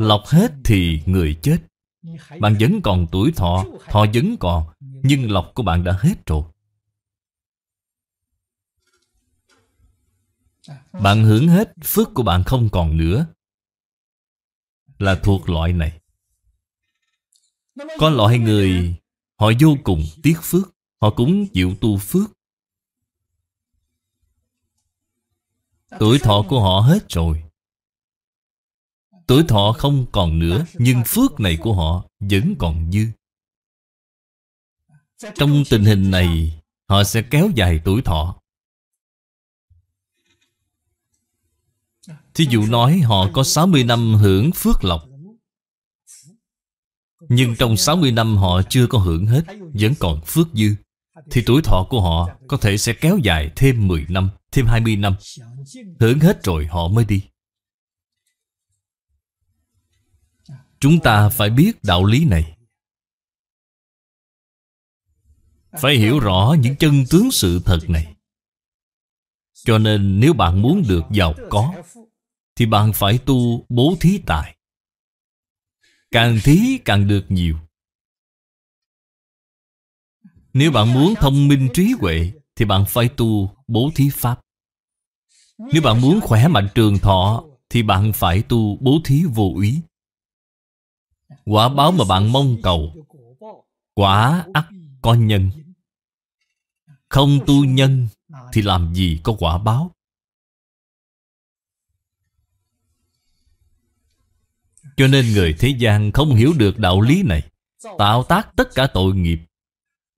Lọc hết thì người chết bạn vẫn còn tuổi thọ Thọ vẫn còn Nhưng lọc của bạn đã hết rồi Bạn hưởng hết Phước của bạn không còn nữa Là thuộc loại này Có loại người Họ vô cùng tiếc phước Họ cũng chịu tu phước Tuổi thọ của họ hết rồi Tuổi thọ không còn nữa Nhưng phước này của họ vẫn còn dư Trong tình hình này Họ sẽ kéo dài tuổi thọ Thí dụ nói họ có 60 năm hưởng phước lộc Nhưng trong 60 năm họ chưa có hưởng hết Vẫn còn phước dư Thì tuổi thọ của họ có thể sẽ kéo dài thêm 10 năm Thêm 20 năm Hưởng hết rồi họ mới đi Chúng ta phải biết đạo lý này Phải hiểu rõ những chân tướng sự thật này Cho nên nếu bạn muốn được giàu có Thì bạn phải tu bố thí tài Càng thí càng được nhiều Nếu bạn muốn thông minh trí huệ Thì bạn phải tu bố thí pháp Nếu bạn muốn khỏe mạnh trường thọ Thì bạn phải tu bố thí vô ý Quả báo mà bạn mong cầu Quả ắt có nhân Không tu nhân Thì làm gì có quả báo Cho nên người thế gian không hiểu được đạo lý này Tạo tác tất cả tội nghiệp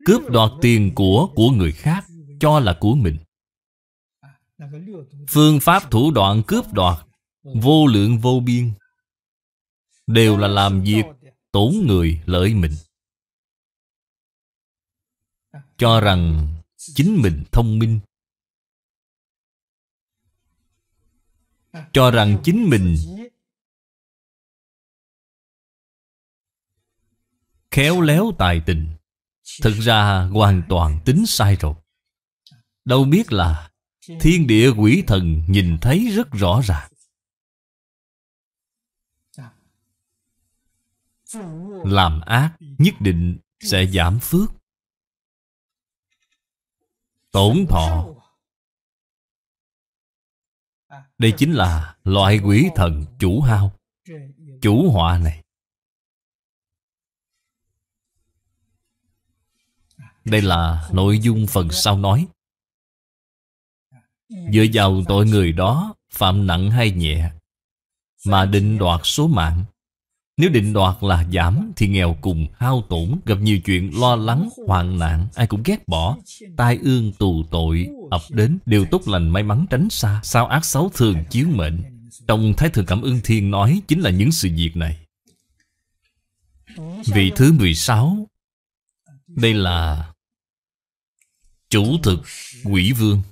Cướp đoạt tiền của của người khác Cho là của mình Phương pháp thủ đoạn cướp đoạt Vô lượng vô biên đều là làm việc tốn người lợi mình cho rằng chính mình thông minh cho rằng chính mình khéo léo tài tình thực ra hoàn toàn tính sai rồi đâu biết là thiên địa quỷ thần nhìn thấy rất rõ ràng làm ác nhất định sẽ giảm phước tổn thọ đây chính là loại quỷ thần chủ hao chủ họa này đây là nội dung phần sau nói dựa vào tội người đó phạm nặng hay nhẹ mà định đoạt số mạng nếu định đoạt là giảm Thì nghèo cùng hao tổn Gặp nhiều chuyện lo lắng, hoạn nạn Ai cũng ghét bỏ Tai ương tù tội ập đến Điều tốt lành may mắn tránh xa Sao ác xấu thường chiếu mệnh Trong Thái Thượng Cảm ơn Thiên nói Chính là những sự việc này Vị thứ 16 Đây là Chủ thực quỷ vương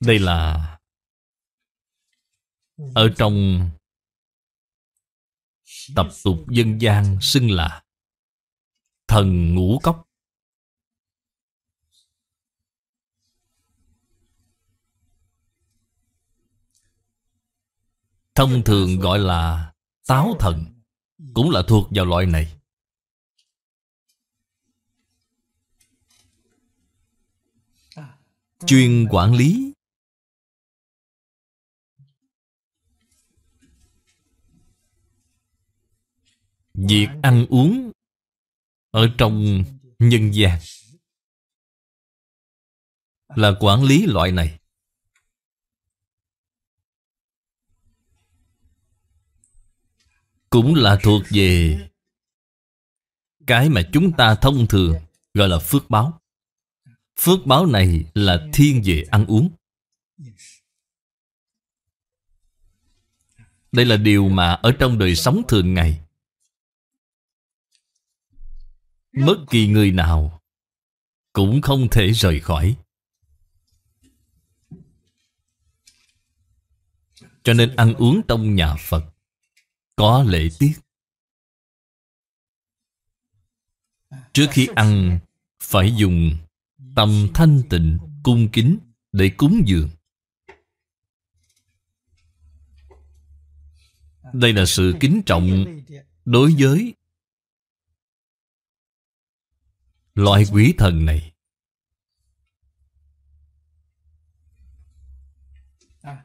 Đây là ở trong tập tục dân gian xưng là thần ngũ cốc. Thông thường gọi là táo thần Cũng là thuộc vào loại này à, Chuyên quản lý việc ăn uống ở trong nhân gian là quản lý loại này cũng là thuộc về cái mà chúng ta thông thường gọi là phước báo phước báo này là thiên về ăn uống đây là điều mà ở trong đời sống thường ngày Bất kỳ người nào Cũng không thể rời khỏi Cho nên ăn uống trong nhà Phật Có lễ tiết Trước khi ăn Phải dùng tâm thanh tịnh cung kính Để cúng dường Đây là sự kính trọng Đối với Loại quỷ thần này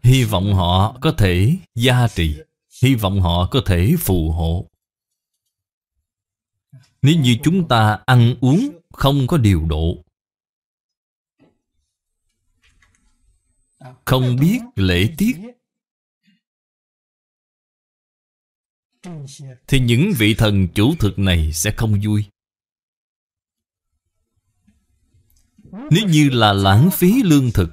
Hy vọng họ có thể gia trì Hy vọng họ có thể phù hộ Nếu như chúng ta ăn uống không có điều độ Không biết lễ tiết Thì những vị thần chủ thực này sẽ không vui Nếu như là lãng phí lương thực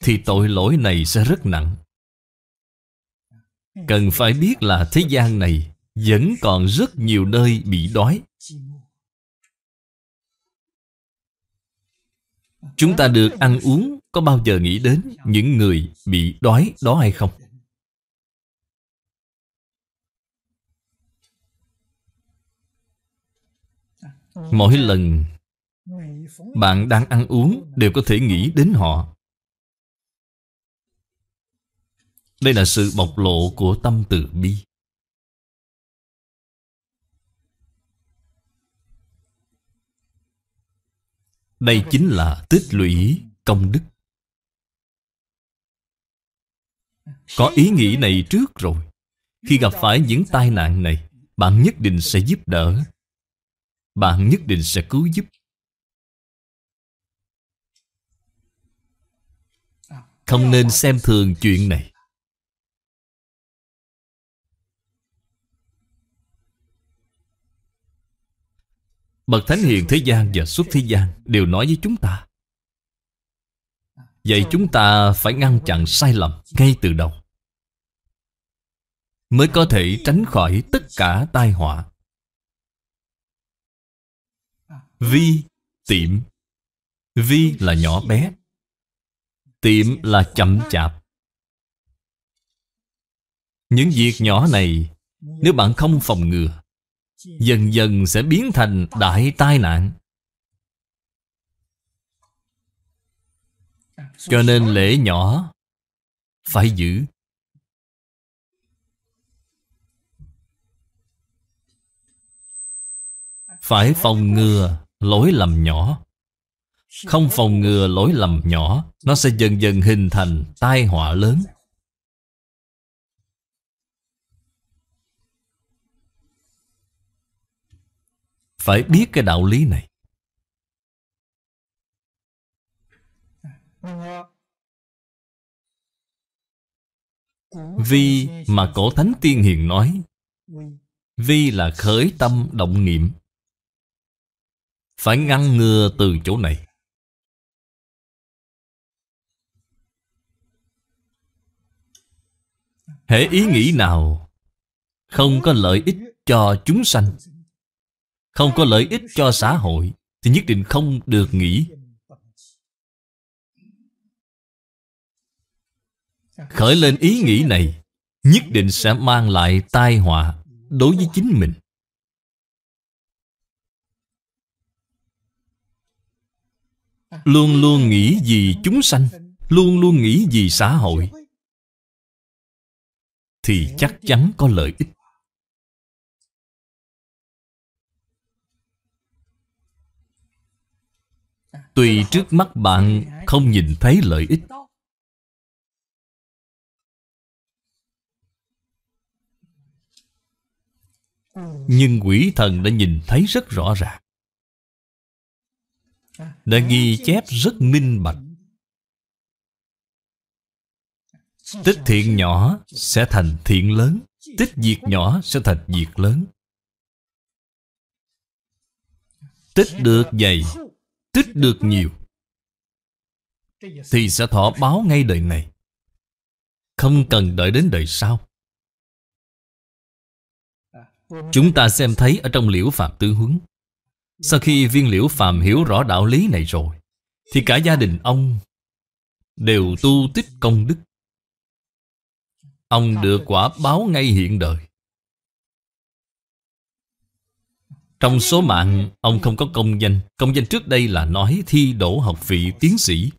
Thì tội lỗi này sẽ rất nặng Cần phải biết là thế gian này Vẫn còn rất nhiều nơi bị đói Chúng ta được ăn uống Có bao giờ nghĩ đến những người bị đói đó hay không? Mỗi lần bạn đang ăn uống đều có thể nghĩ đến họ. Đây là sự bộc lộ của tâm từ bi. Đây chính là tích lũy công đức. Có ý nghĩ này trước rồi. Khi gặp phải những tai nạn này, bạn nhất định sẽ giúp đỡ bạn nhất định sẽ cứu giúp. Không nên xem thường chuyện này. Bậc Thánh hiền thế gian và xuất thế gian đều nói với chúng ta. Vậy chúng ta phải ngăn chặn sai lầm ngay từ đầu. Mới có thể tránh khỏi tất cả tai họa. Vi, tiệm Vi là nhỏ bé Tiệm là chậm chạp Những việc nhỏ này Nếu bạn không phòng ngừa Dần dần sẽ biến thành đại tai nạn Cho nên lễ nhỏ Phải giữ Phải phòng ngừa lỗi lầm nhỏ. Không phòng ngừa lỗi lầm nhỏ, nó sẽ dần dần hình thành tai họa lớn. Phải biết cái đạo lý này. Vi mà cổ thánh tiên hiền nói Vi là khởi tâm động niệm phải ngăn ngừa từ chỗ này Hệ ý nghĩ nào Không có lợi ích cho chúng sanh Không có lợi ích cho xã hội Thì nhất định không được nghĩ Khởi lên ý nghĩ này Nhất định sẽ mang lại tai họa Đối với chính mình Luôn luôn nghĩ vì chúng sanh Luôn luôn nghĩ vì xã hội Thì chắc chắn có lợi ích Tùy trước mắt bạn không nhìn thấy lợi ích Nhưng quỷ thần đã nhìn thấy rất rõ ràng đã ghi chép rất minh bạch tích thiện nhỏ sẽ thành thiện lớn tích diệt nhỏ sẽ thành diệt lớn tích được dày tích được nhiều thì sẽ thọ báo ngay đời này không cần đợi đến đời sau chúng ta xem thấy ở trong liễu phạm tứ huấn sau khi viên liễu phàm hiểu rõ đạo lý này rồi Thì cả gia đình ông Đều tu tích công đức Ông được quả báo ngay hiện đời Trong số mạng Ông không có công danh Công danh trước đây là nói thi đổ học vị tiến sĩ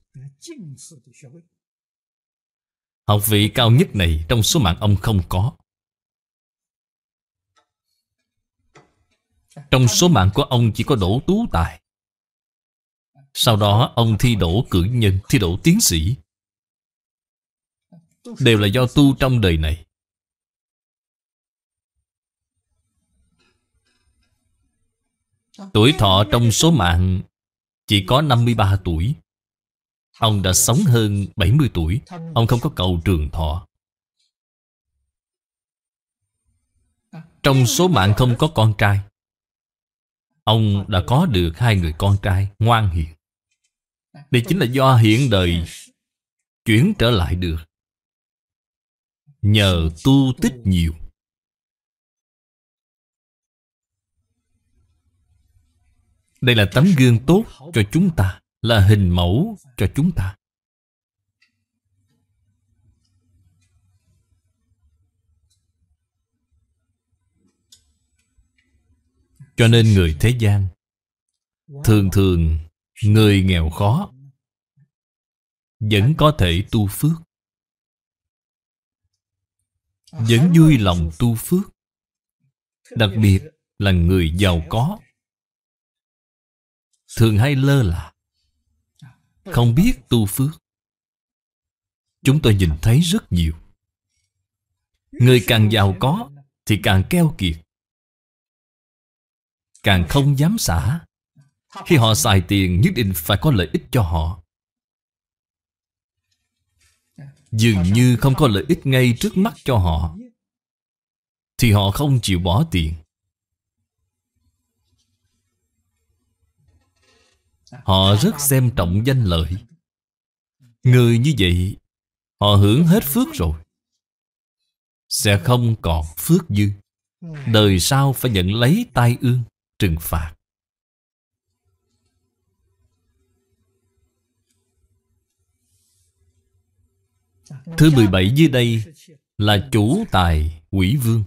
Học vị cao nhất này Trong số mạng ông không có Trong số mạng của ông chỉ có đỗ tú tài Sau đó ông thi đỗ cử nhân Thi đỗ tiến sĩ Đều là do tu trong đời này Tuổi thọ trong số mạng Chỉ có 53 tuổi Ông đã sống hơn 70 tuổi Ông không có cầu trường thọ Trong số mạng không có con trai Ông đã có được hai người con trai ngoan hiền à, Đây chính là do hiện đời chuyển trở lại được Nhờ tu tích nhiều Đây là tấm gương tốt cho chúng ta Là hình mẫu cho chúng ta Cho nên người thế gian Thường thường người nghèo khó Vẫn có thể tu phước Vẫn vui lòng tu phước Đặc biệt là người giàu có Thường hay lơ là Không biết tu phước Chúng tôi nhìn thấy rất nhiều Người càng giàu có Thì càng keo kiệt Càng không dám xả Khi họ xài tiền nhất định phải có lợi ích cho họ Dường như không có lợi ích ngay trước mắt cho họ Thì họ không chịu bỏ tiền Họ rất xem trọng danh lợi Người như vậy Họ hưởng hết phước rồi Sẽ không còn phước dư Đời sau phải nhận lấy tai ương trừng phạt. Thứ 17 dưới đây là chủ tài quỷ vương.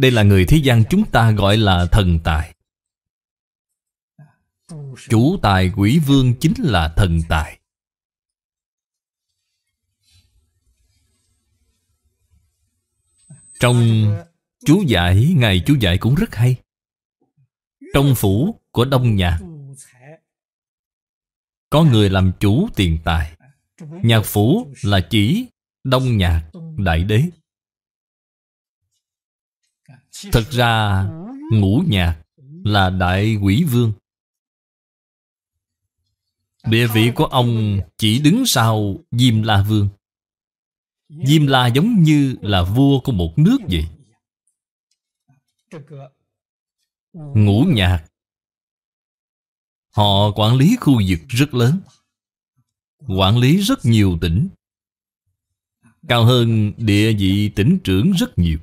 Đây là người thế gian chúng ta gọi là thần tài. Chủ tài quỷ vương chính là thần tài. Trong Chú giải Ngài chú giải cũng rất hay Trong phủ của Đông Nhạc Có người làm chủ tiền tài Nhạc phủ là chỉ Đông Nhạc Đại Đế Thật ra ngũ nhạc là Đại Quỷ Vương Địa vị của ông chỉ đứng sau Diêm La Vương Diêm La giống như là vua của một nước vậy ngũ nhạc họ quản lý khu vực rất lớn quản lý rất nhiều tỉnh cao hơn địa vị tỉnh trưởng rất nhiều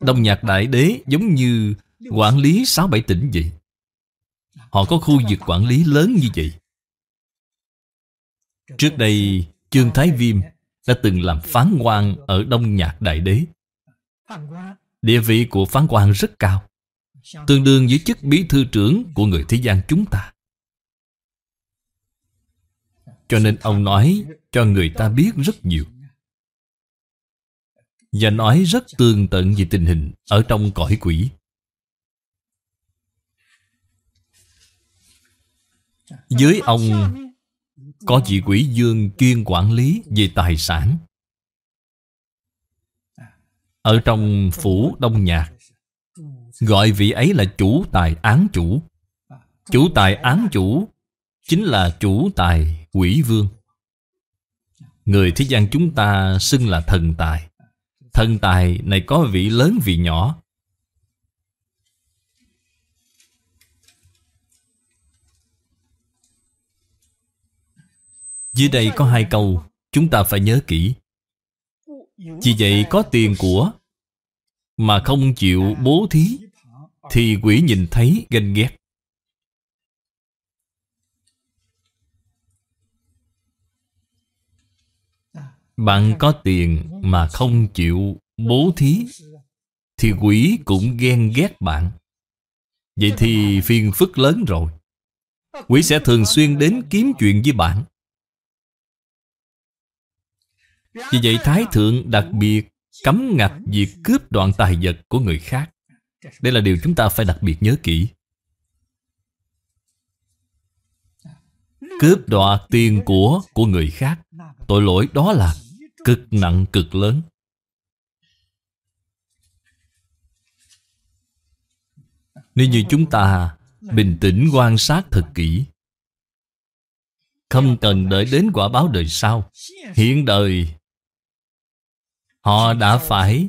đông nhạc đại đế giống như quản lý sáu bảy tỉnh vậy họ có khu vực quản lý lớn như vậy trước đây trương thái viêm đã từng làm phán quan ở đông nhạc đại đế Địa vị của phán quan rất cao Tương đương với chức bí thư trưởng của người thế gian chúng ta Cho nên ông nói cho người ta biết rất nhiều Và nói rất tương tận về tình hình ở trong cõi quỷ Dưới ông có vị quỷ dương chuyên quản lý về tài sản ở trong phủ Đông Nhạc Gọi vị ấy là chủ tài án chủ Chủ tài án chủ Chính là chủ tài quỷ vương Người thế gian chúng ta xưng là thần tài Thần tài này có vị lớn vị nhỏ Dưới đây có hai câu Chúng ta phải nhớ kỹ vì vậy có tiền của Mà không chịu bố thí Thì quỷ nhìn thấy ganh ghét Bạn có tiền mà không chịu bố thí Thì quỷ cũng ghen ghét bạn Vậy thì phiền phức lớn rồi Quỷ sẽ thường xuyên đến kiếm chuyện với bạn vì vậy Thái Thượng đặc biệt cấm ngặt việc cướp đoạn tài vật của người khác Đây là điều chúng ta phải đặc biệt nhớ kỹ Cướp đoạt tiền của của người khác Tội lỗi đó là cực nặng cực lớn Nếu như chúng ta bình tĩnh quan sát thật kỹ Không cần đợi đến quả báo đời sau Hiện đời Họ đã phải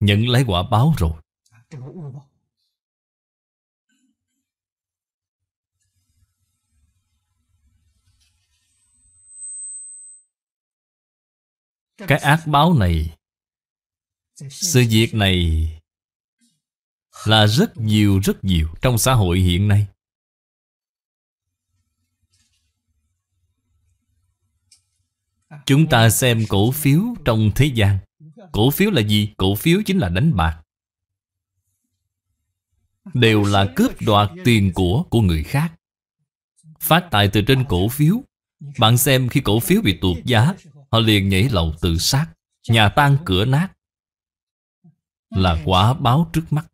nhận lấy quả báo rồi. Cái ác báo này Sự việc này Là rất nhiều rất nhiều Trong xã hội hiện nay Chúng ta xem cổ phiếu trong thế gian Cổ phiếu là gì? Cổ phiếu chính là đánh bạc Đều là cướp đoạt tiền của của người khác Phát tài từ trên cổ phiếu Bạn xem khi cổ phiếu bị tuột giá Họ liền nhảy lầu tự sát Nhà tan cửa nát Là quả báo trước mắt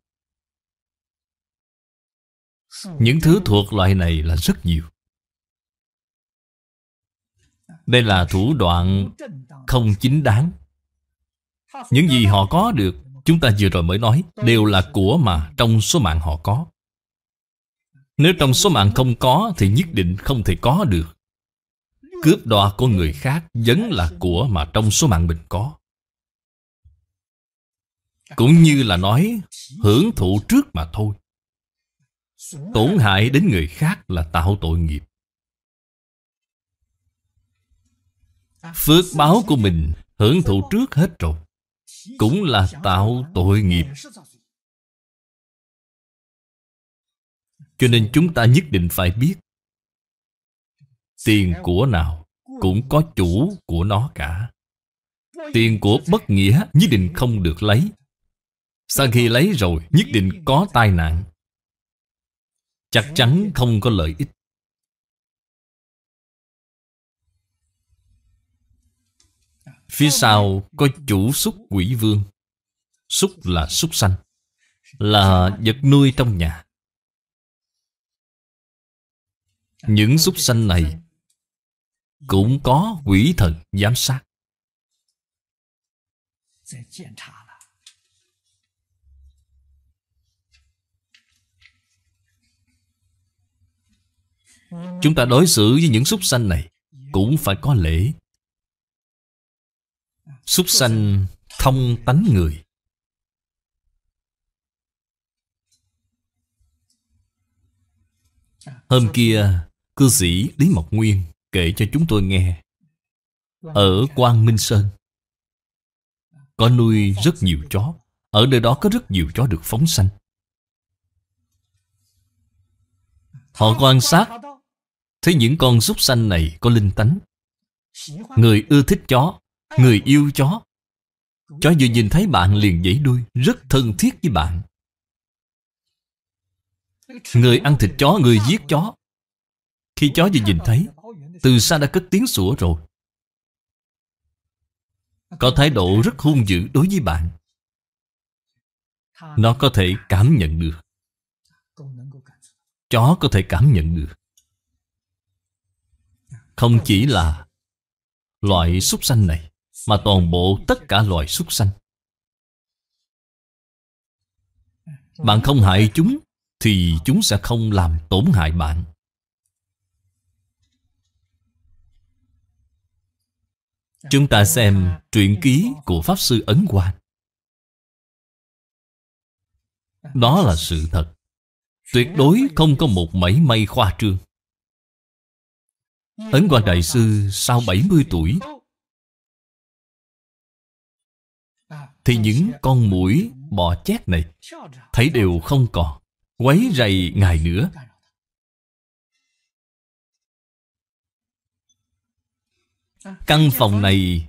Những thứ thuộc loại này là rất nhiều đây là thủ đoạn không chính đáng Những gì họ có được Chúng ta vừa rồi mới nói Đều là của mà trong số mạng họ có Nếu trong số mạng không có Thì nhất định không thể có được Cướp đoạt của người khác Vẫn là của mà trong số mạng mình có Cũng như là nói Hưởng thụ trước mà thôi Tổn hại đến người khác là tạo tội nghiệp Phước báo của mình hưởng thụ trước hết rồi Cũng là tạo tội nghiệp Cho nên chúng ta nhất định phải biết Tiền của nào cũng có chủ của nó cả Tiền của bất nghĩa nhất định không được lấy Sau khi lấy rồi nhất định có tai nạn Chắc chắn không có lợi ích Phía sau có chủ súc quỷ vương Súc là súc sanh Là vật nuôi trong nhà Những súc sanh này Cũng có quỷ thần giám sát Chúng ta đối xử với những súc sanh này Cũng phải có lễ súc sanh thông tánh người hôm kia cư sĩ lý mộc nguyên kể cho chúng tôi nghe ở quang minh sơn có nuôi rất nhiều chó ở nơi đó có rất nhiều chó được phóng sanh họ quan sát thấy những con súc sanh này có linh tánh người ưa thích chó Người yêu chó Chó vừa nhìn thấy bạn liền dãy đuôi Rất thân thiết với bạn Người ăn thịt chó, người giết chó Khi chó vừa nhìn thấy Từ xa đã cất tiếng sủa rồi Có thái độ rất hung dữ đối với bạn Nó có thể cảm nhận được Chó có thể cảm nhận được Không chỉ là Loại súc sanh này mà toàn bộ tất cả loài súc sanh. Bạn không hại chúng thì chúng sẽ không làm tổn hại bạn. Chúng ta xem truyện ký của Pháp Sư Ấn Quang. Đó là sự thật. Tuyệt đối không có một mảy may khoa trương. Ấn Quang Đại Sư sau 70 tuổi thì những con mũi bọ chét này thấy đều không còn quấy rầy ngài nữa căn phòng này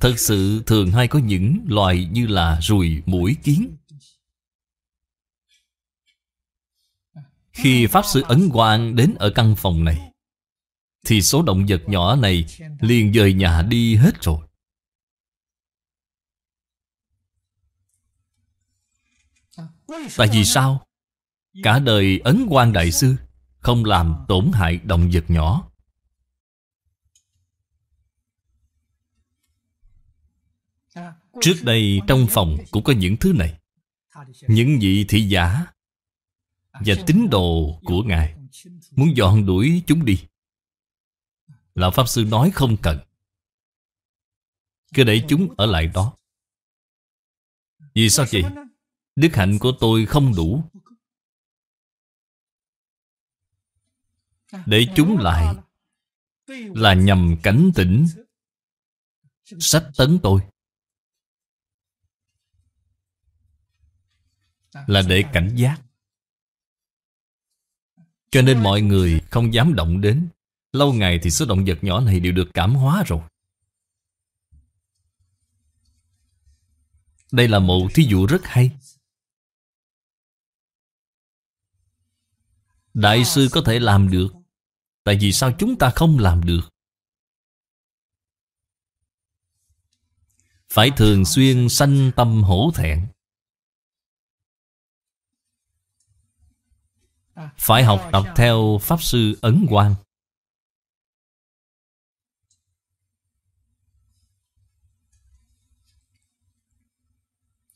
thật sự thường hay có những loài như là ruồi mũi kiến khi pháp sư ấn quang đến ở căn phòng này thì số động vật nhỏ này liền dời nhà đi hết rồi Tại vì sao? Cả đời Ấn quan Đại Sư Không làm tổn hại động vật nhỏ Trước đây trong phòng cũng có những thứ này Những vị thị giả Và tín đồ của Ngài Muốn dọn đuổi chúng đi Lão Pháp Sư nói không cần Cứ để chúng ở lại đó Vì sao vậy? Đức hạnh của tôi không đủ Để chúng lại Là nhằm cảnh tỉnh Sách tấn tôi Là để cảnh giác Cho nên mọi người không dám động đến Lâu ngày thì số động vật nhỏ này đều được cảm hóa rồi Đây là một thí dụ rất hay Đại ờ, sư có thể làm được Tại vì sao chúng ta không làm được Phải ờ, thường xuyên sanh tâm hổ thẹn à, Phải học đọc theo Pháp Sư Ấn Quang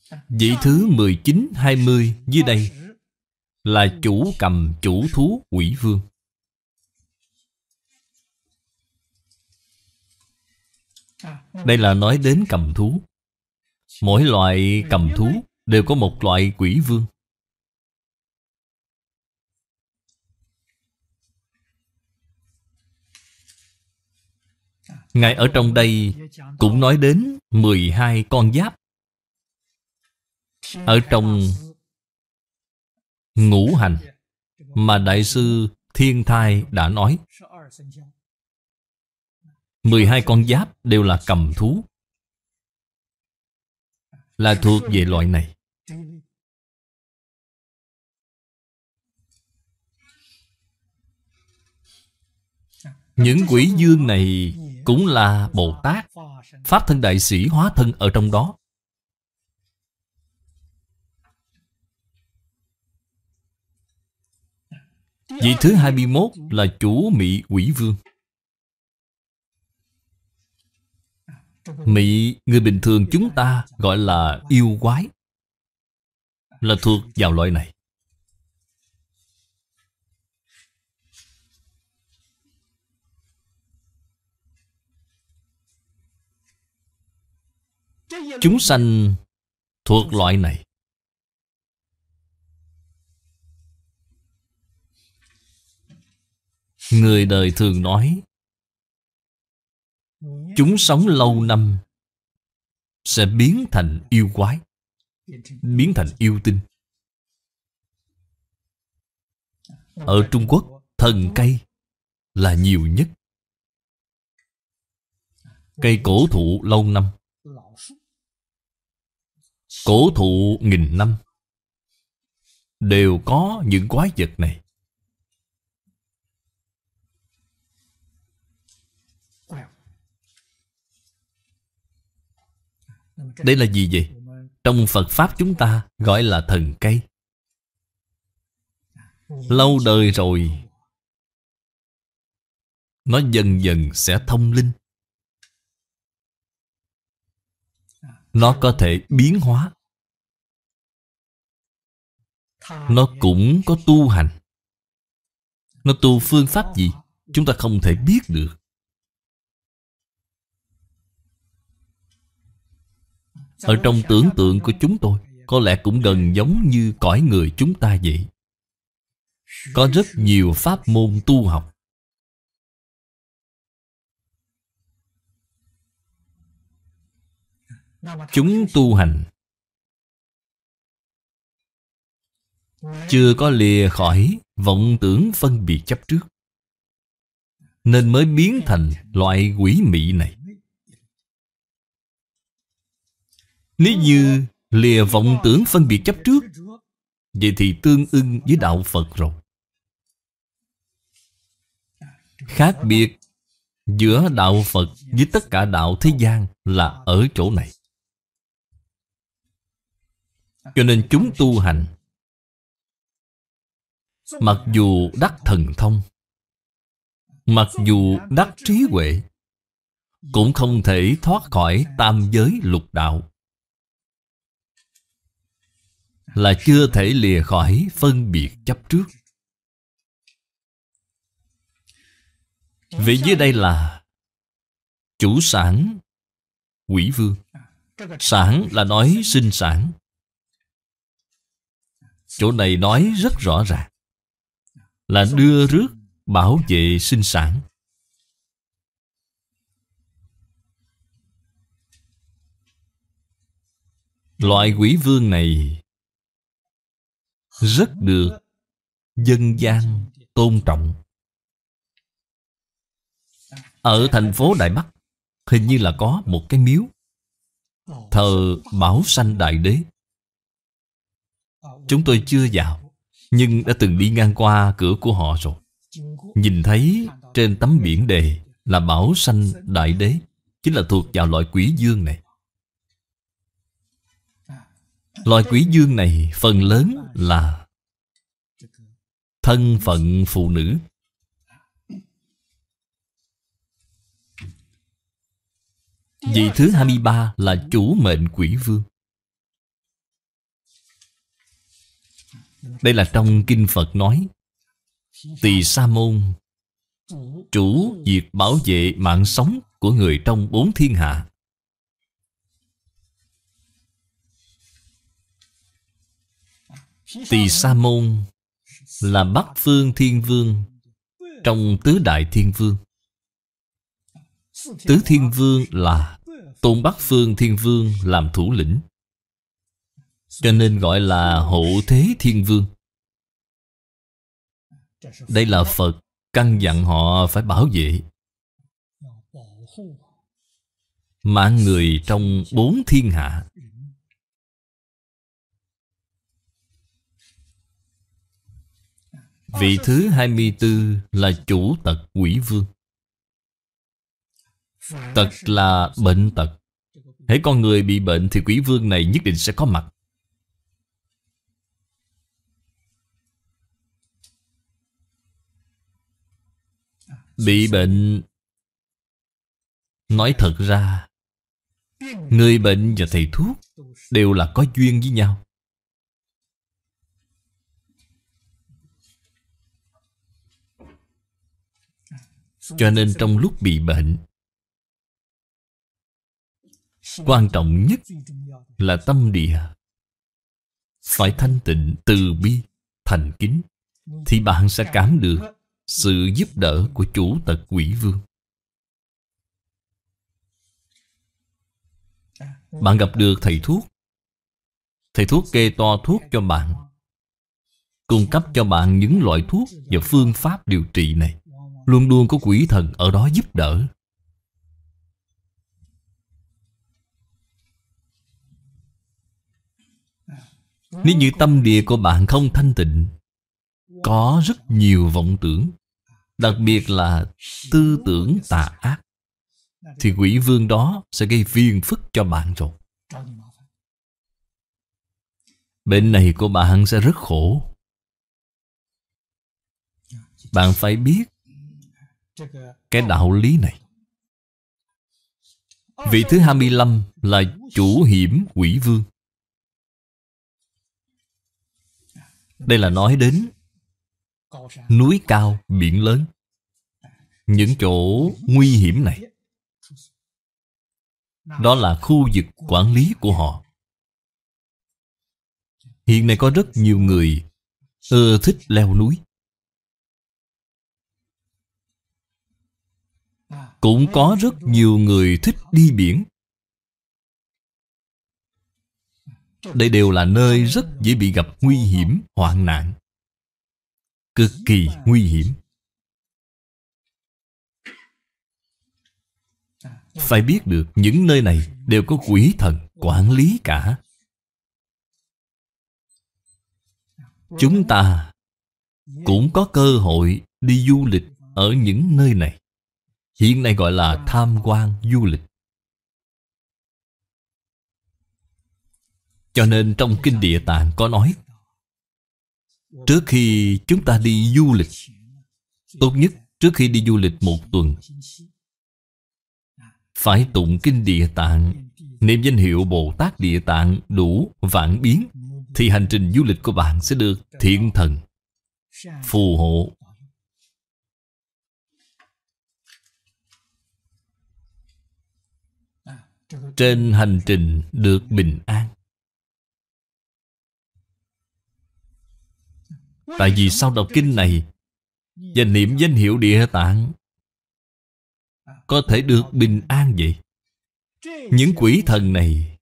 à, Vị thứ 19-20 dưới đây là chủ cầm chủ thú quỷ vương. Đây là nói đến cầm thú. Mỗi loại cầm thú đều có một loại quỷ vương. Ngài ở trong đây cũng nói đến 12 con giáp. Ở trong ngũ hành mà Đại sư Thiên Thai đã nói 12 con giáp đều là cầm thú Là thuộc về loại này Những quỷ dương này cũng là Bồ Tát Pháp thân đại sĩ hóa thân ở trong đó Vị thứ 21 là chủ Mỹ Quỷ Vương Mỹ người bình thường chúng ta gọi là yêu quái Là thuộc vào loại này Chúng sanh thuộc loại này Người đời thường nói Chúng sống lâu năm Sẽ biến thành yêu quái Biến thành yêu tinh Ở Trung Quốc Thần cây Là nhiều nhất Cây cổ thụ lâu năm Cổ thụ nghìn năm Đều có những quái vật này Đây là gì vậy? Trong Phật Pháp chúng ta gọi là thần cây Lâu đời rồi Nó dần dần sẽ thông linh Nó có thể biến hóa Nó cũng có tu hành Nó tu phương pháp gì Chúng ta không thể biết được Ở trong tưởng tượng của chúng tôi Có lẽ cũng gần giống như cõi người chúng ta vậy Có rất nhiều pháp môn tu học Chúng tu hành Chưa có lìa khỏi vọng tưởng phân biệt chấp trước Nên mới biến thành loại quỷ mị này Nếu như lìa vọng tưởng phân biệt chấp trước Vậy thì tương ưng với đạo Phật rồi Khác biệt giữa đạo Phật với tất cả đạo thế gian là ở chỗ này Cho nên chúng tu hành Mặc dù đắc thần thông Mặc dù đắc trí huệ Cũng không thể thoát khỏi tam giới lục đạo là chưa thể lìa khỏi phân biệt chấp trước vị dưới đây là chủ sản quỷ vương sản là nói sinh sản chỗ này nói rất rõ ràng là đưa rước bảo vệ sinh sản loại quỷ vương này rất được dân gian tôn trọng ở thành phố Đại Bắc Hình như là có một cái miếu Thờ Bảo Sanh Đại Đế Chúng tôi chưa vào Nhưng đã từng đi ngang qua cửa của họ rồi Nhìn thấy trên tấm biển đề Là Bảo Sanh Đại Đế Chính là thuộc vào loại quỷ dương này loài quỷ dương này phần lớn là Thân phận phụ nữ Vị thứ 23 là chủ mệnh quỷ vương Đây là trong Kinh Phật nói Tỳ Sa Môn Chủ diệt bảo vệ mạng sống của người trong bốn thiên hạ Tỳ Sa Môn là Bắc Phương Thiên Vương trong Tứ Đại Thiên Vương. Tứ Thiên Vương là Tôn Bắc Phương Thiên Vương làm thủ lĩnh. Cho nên gọi là Hộ Thế Thiên Vương. Đây là Phật căn dặn họ phải bảo vệ mạng người trong bốn thiên hạ Vị thứ 24 là chủ tật quỷ vương Tật là bệnh tật Hãy con người bị bệnh thì quỷ vương này nhất định sẽ có mặt Bị bệnh Nói thật ra Người bệnh và thầy thuốc Đều là có duyên với nhau Cho nên trong lúc bị bệnh Quan trọng nhất là tâm địa Phải thanh tịnh, từ bi, thành kính Thì bạn sẽ cảm được sự giúp đỡ của chủ tật quỷ vương Bạn gặp được thầy thuốc Thầy thuốc kê to thuốc cho bạn Cung cấp cho bạn những loại thuốc và phương pháp điều trị này Luôn luôn có quỷ thần ở đó giúp đỡ Nếu như tâm địa của bạn không thanh tịnh Có rất nhiều vọng tưởng Đặc biệt là tư tưởng tà ác Thì quỷ vương đó sẽ gây phiền phức cho bạn rồi Bệnh này của bạn sẽ rất khổ Bạn phải biết cái đạo lý này Vị thứ 25 là chủ hiểm quỷ vương Đây là nói đến Núi cao, biển lớn Những chỗ nguy hiểm này Đó là khu vực quản lý của họ Hiện nay có rất nhiều người ưa thích leo núi Cũng có rất nhiều người thích đi biển Đây đều là nơi rất dễ bị gặp nguy hiểm, hoạn nạn Cực kỳ nguy hiểm Phải biết được những nơi này đều có quỷ thần quản lý cả Chúng ta cũng có cơ hội đi du lịch ở những nơi này Hiện nay gọi là tham quan du lịch Cho nên trong Kinh Địa Tạng có nói Trước khi chúng ta đi du lịch Tốt nhất trước khi đi du lịch một tuần Phải tụng Kinh Địa Tạng Niệm danh hiệu Bồ Tát Địa Tạng đủ vạn biến Thì hành trình du lịch của bạn sẽ được thiện thần Phù hộ trên hành trình được bình an tại vì sau đọc kinh này và niệm danh hiệu địa tạng có thể được bình an vậy những quỷ thần này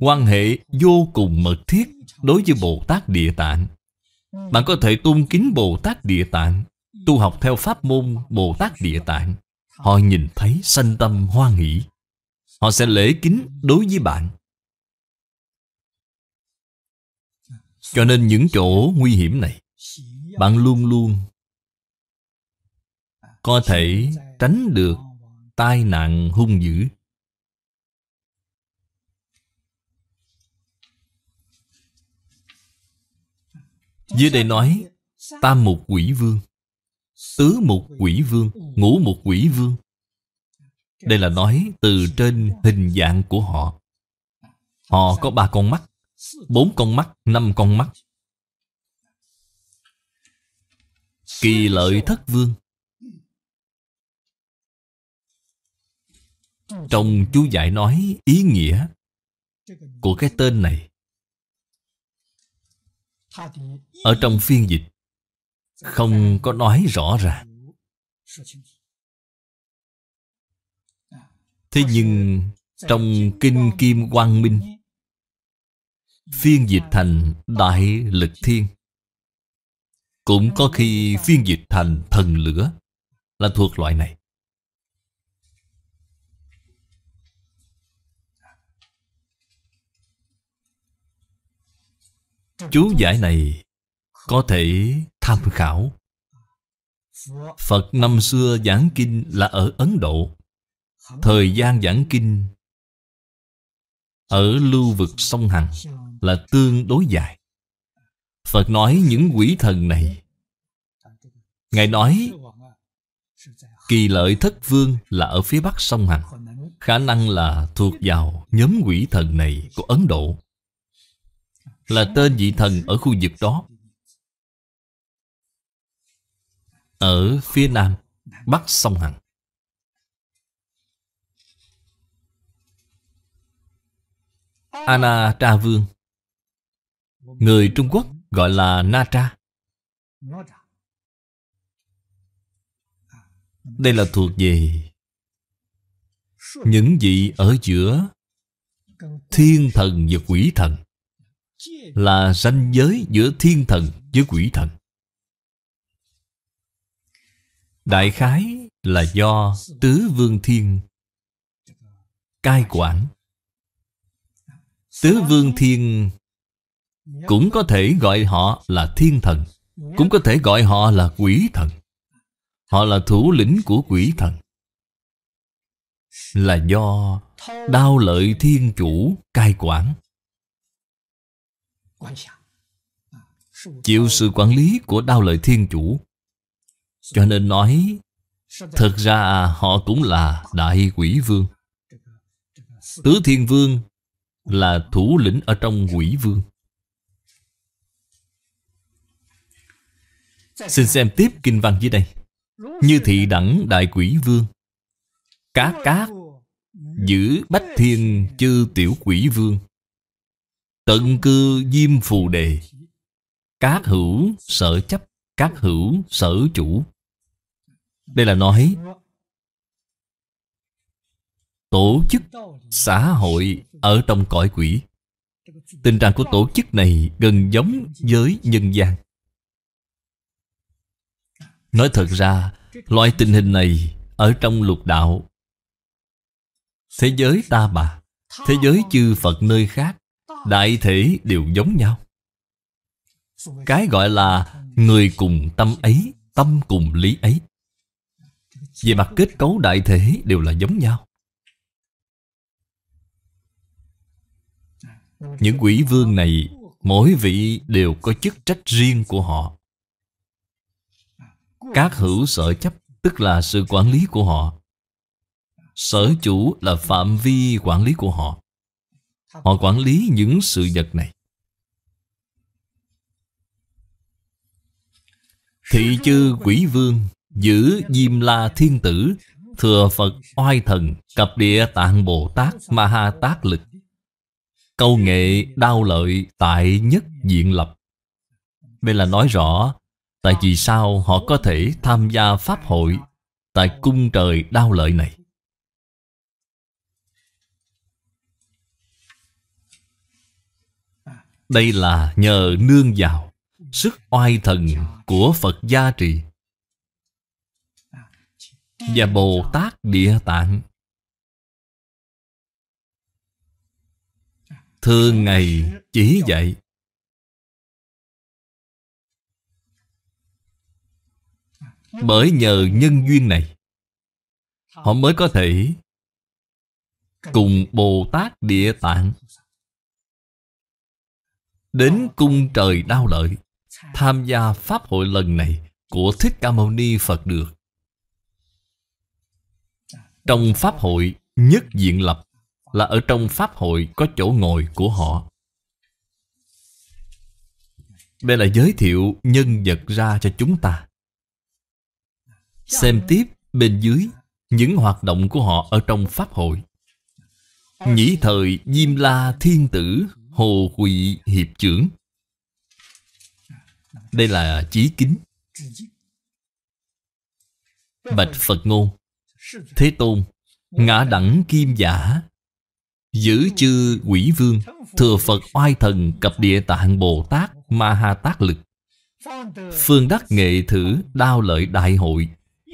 quan hệ vô cùng mật thiết đối với bồ tát địa tạng bạn có thể tôn kính bồ tát địa tạng tu học theo pháp môn bồ tát địa tạng họ nhìn thấy sanh tâm hoan hỷ Họ sẽ lễ kính đối với bạn Cho nên những chỗ nguy hiểm này Bạn luôn luôn Có thể tránh được tai nạn hung dữ Dưới đây nói Tam mục quỷ vương Tứ mục quỷ vương Ngũ mục quỷ vương đây là nói từ trên hình dạng của họ Họ có ba con mắt bốn con mắt, năm con mắt Kỳ lợi thất vương Trong chú giải nói ý nghĩa Của cái tên này Ở trong phiên dịch Không có nói rõ ràng Thế nhưng Trong Kinh Kim Quang Minh Phiên dịch thành Đại Lực Thiên Cũng có khi phiên dịch thành Thần Lửa Là thuộc loại này Chú giải này có thể tham khảo Phật năm xưa giảng kinh là ở Ấn Độ Thời gian giảng kinh Ở lưu vực sông Hằng Là tương đối dài Phật nói những quỷ thần này Ngài nói Kỳ lợi thất vương là ở phía bắc sông Hằng Khả năng là thuộc vào nhóm quỷ thần này của Ấn Độ Là tên vị thần ở khu vực đó Ở phía nam Bắc sông Hằng Anna Tra Vương Người Trung Quốc gọi là Na Tra Đây là thuộc về Những vị ở giữa Thiên thần và quỷ thần Là ranh giới giữa thiên thần với quỷ thần Đại khái là do Tứ Vương Thiên Cai quản Tứ Vương Thiên Cũng có thể gọi họ là Thiên Thần Cũng có thể gọi họ là Quỷ Thần Họ là thủ lĩnh của Quỷ Thần Là do Đao lợi Thiên Chủ cai quản Chịu sự quản lý của Đao lợi Thiên Chủ Cho nên nói Thật ra họ cũng là Đại Quỷ Vương Tứ Thiên Vương là thủ lĩnh ở trong quỷ vương Xin xem tiếp kinh văn dưới đây Như thị đẳng đại quỷ vương Cá cát Giữ bách thiên chư tiểu quỷ vương Tận cư diêm phù đề Cát hữu sở chấp Cát hữu sở chủ Đây là nói Tổ chức xã hội ở trong cõi quỷ Tình trạng của tổ chức này gần giống với nhân gian Nói thật ra Loại tình hình này Ở trong lục đạo Thế giới ta bà Thế giới chư Phật nơi khác Đại thể đều giống nhau Cái gọi là Người cùng tâm ấy Tâm cùng lý ấy Về mặt kết cấu đại thể đều là giống nhau Những quỷ vương này Mỗi vị đều có chức trách riêng của họ Các hữu sở chấp Tức là sự quản lý của họ Sở chủ là phạm vi quản lý của họ Họ quản lý những sự vật này Thị chư quỷ vương Giữ Diêm La Thiên Tử Thừa Phật Oai Thần Cập Địa Tạng Bồ Tát Ma Ha Tát Lực Câu nghệ đao lợi tại nhất diện lập Đây là nói rõ Tại vì sao họ có thể tham gia Pháp hội Tại cung trời đao lợi này Đây là nhờ nương vào Sức oai thần của Phật gia trì Và Bồ Tát Địa Tạng thường ngày chỉ dạy bởi nhờ nhân duyên này họ mới có thể cùng bồ tát địa tạng đến cung trời đau lợi tham gia pháp hội lần này của thích ca mâu ni phật được trong pháp hội nhất diện lập là ở trong pháp hội có chỗ ngồi của họ. Đây là giới thiệu nhân vật ra cho chúng ta. Xem tiếp bên dưới những hoạt động của họ ở trong pháp hội. Nhĩ thời Diêm La Thiên Tử Hồ Quỳ Hiệp Trưởng Đây là Chí Kính Bạch Phật Ngôn Thế Tôn Ngã Đẳng Kim Giả Giữ chư quỷ vương Thừa Phật oai thần cập địa tạng Bồ Tát Ma Ha Tát Lực Phương đắc nghệ thử đao lợi đại hội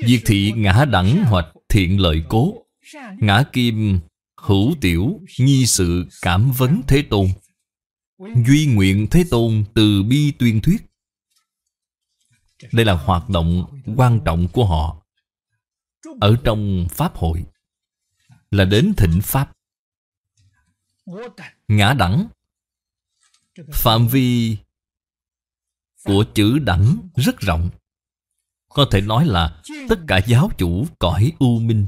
Diệt thị ngã đẳng hoạch thiện lợi cố Ngã kim hữu tiểu nhi sự cảm vấn Thế Tôn Duy nguyện Thế Tôn từ bi tuyên thuyết Đây là hoạt động quan trọng của họ Ở trong Pháp hội Là đến thỉnh Pháp ngã đẳng phạm vi của chữ đẳng rất rộng có thể nói là tất cả giáo chủ cõi u minh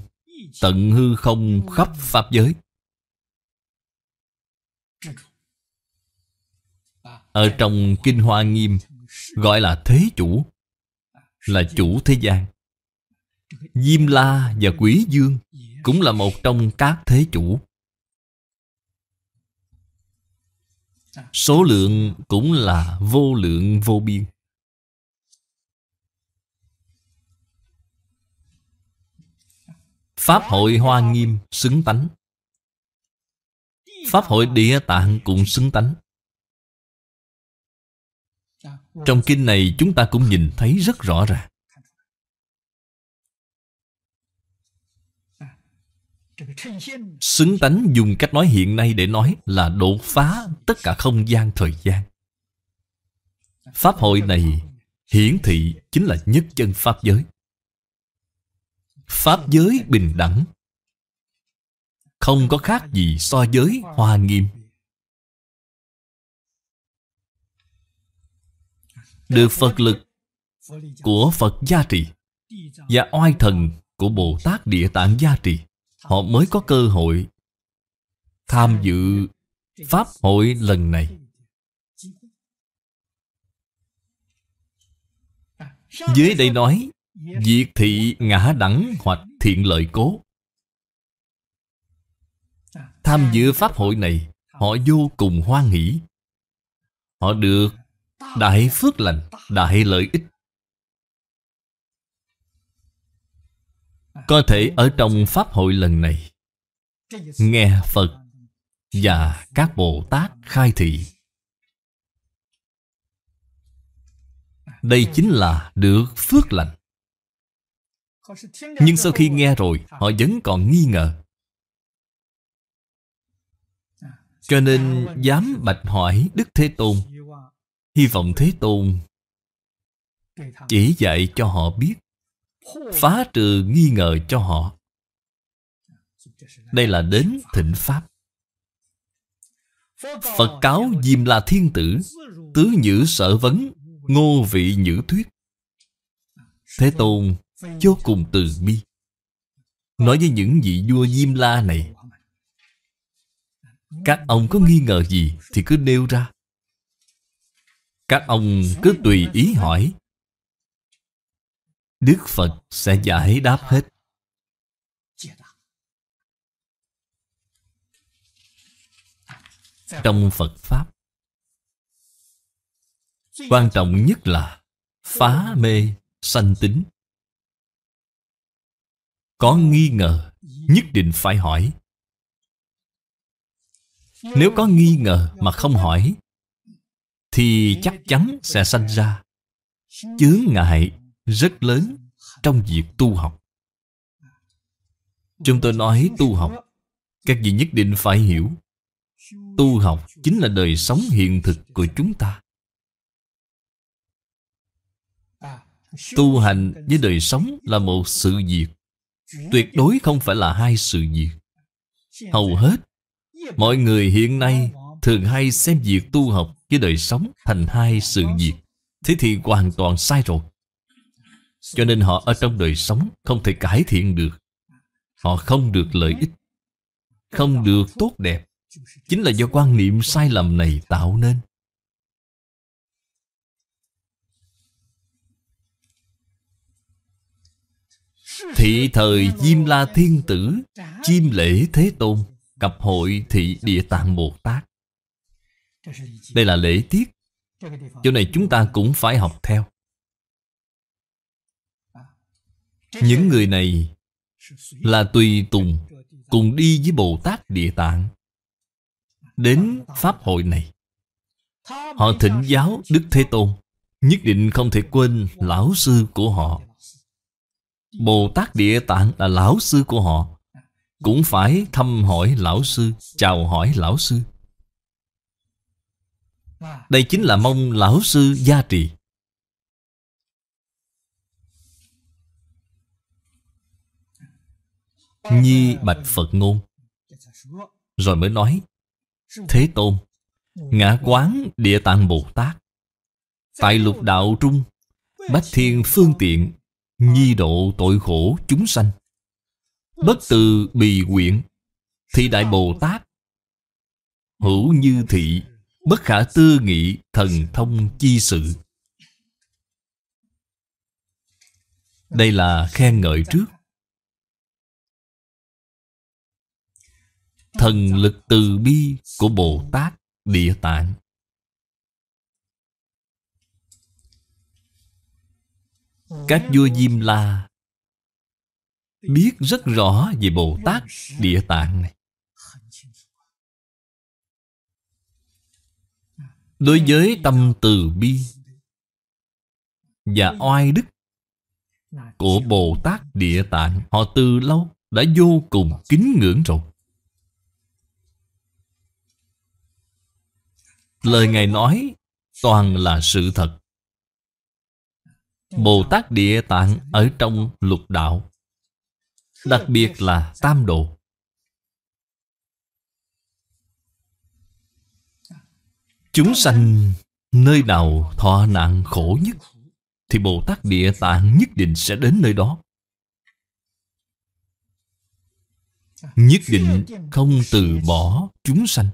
tận hư không khắp pháp giới ở trong kinh hoa nghiêm gọi là thế chủ là chủ thế gian diêm la và quý dương cũng là một trong các thế chủ Số lượng cũng là vô lượng vô biên Pháp hội Hoa Nghiêm xứng tánh Pháp hội Địa Tạng cũng xứng tánh Trong kinh này chúng ta cũng nhìn thấy rất rõ ràng Xứng tánh dùng cách nói hiện nay để nói là đột phá tất cả không gian thời gian Pháp hội này hiển thị chính là nhất chân Pháp giới Pháp giới bình đẳng Không có khác gì so với hoa nghiêm Được Phật lực của Phật gia trì Và oai thần của Bồ Tát Địa Tạng gia trì họ mới có cơ hội tham dự pháp hội lần này dưới đây nói diệt thị ngã đẳng hoặc thiện lợi cố tham dự pháp hội này họ vô cùng hoan hỷ họ được đại phước lành đại lợi ích Có thể ở trong Pháp hội lần này Nghe Phật Và các Bồ Tát khai thị Đây chính là được phước lành Nhưng sau khi nghe rồi Họ vẫn còn nghi ngờ Cho nên dám bạch hỏi Đức Thế Tôn Hy vọng Thế Tôn Chỉ dạy cho họ biết phá trừ nghi ngờ cho họ đây là đến thịnh pháp phật cáo diêm la thiên tử tứ nhữ sở vấn ngô vị nhữ thuyết thế tôn vô cùng từ bi nói với những vị vua diêm la này các ông có nghi ngờ gì thì cứ nêu ra các ông cứ tùy ý hỏi Đức Phật sẽ giải đáp hết. Trong Phật Pháp, quan trọng nhất là phá mê sanh tính. Có nghi ngờ, nhất định phải hỏi. Nếu có nghi ngờ mà không hỏi, thì chắc chắn sẽ sanh ra chướng ngại rất lớn trong việc tu học chúng tôi nói tu học các vị nhất định phải hiểu tu học chính là đời sống hiện thực của chúng ta tu hành với đời sống là một sự việc tuyệt đối không phải là hai sự việc hầu hết mọi người hiện nay thường hay xem việc tu học với đời sống thành hai sự việc thế thì hoàn toàn sai rồi cho nên họ ở trong đời sống Không thể cải thiện được Họ không được lợi ích Không được tốt đẹp Chính là do quan niệm sai lầm này tạo nên Thị thời Diêm La Thiên Tử chim lễ Thế Tôn Cập hội thị Địa Tạng Bồ Tát Đây là lễ tiết Chỗ này chúng ta cũng phải học theo những người này là tùy tùng cùng đi với bồ tát địa tạng đến pháp hội này họ thỉnh giáo đức thế tôn nhất định không thể quên lão sư của họ bồ tát địa tạng là lão sư của họ cũng phải thăm hỏi lão sư chào hỏi lão sư đây chính là mong lão sư gia trì Nhi bạch Phật ngôn Rồi mới nói Thế Tôn Ngã quán địa tạng Bồ Tát Tại lục đạo trung Bách thiên phương tiện Nhi độ tội khổ chúng sanh Bất từ bì quyện Thì đại Bồ Tát Hữu như thị Bất khả tư nghị thần thông chi sự Đây là khen ngợi trước thần lực từ bi của Bồ Tát Địa Tạng. Các vua Diêm La biết rất rõ về Bồ Tát Địa Tạng này. Đối với tâm từ bi và oai đức của Bồ Tát Địa Tạng, họ từ lâu đã vô cùng kính ngưỡng rồi. Lời Ngài nói toàn là sự thật. Bồ Tát Địa Tạng ở trong lục đạo, đặc biệt là tam độ. Chúng sanh nơi nào thọ nạn khổ nhất thì Bồ Tát Địa Tạng nhất định sẽ đến nơi đó. Nhất định không từ bỏ chúng sanh.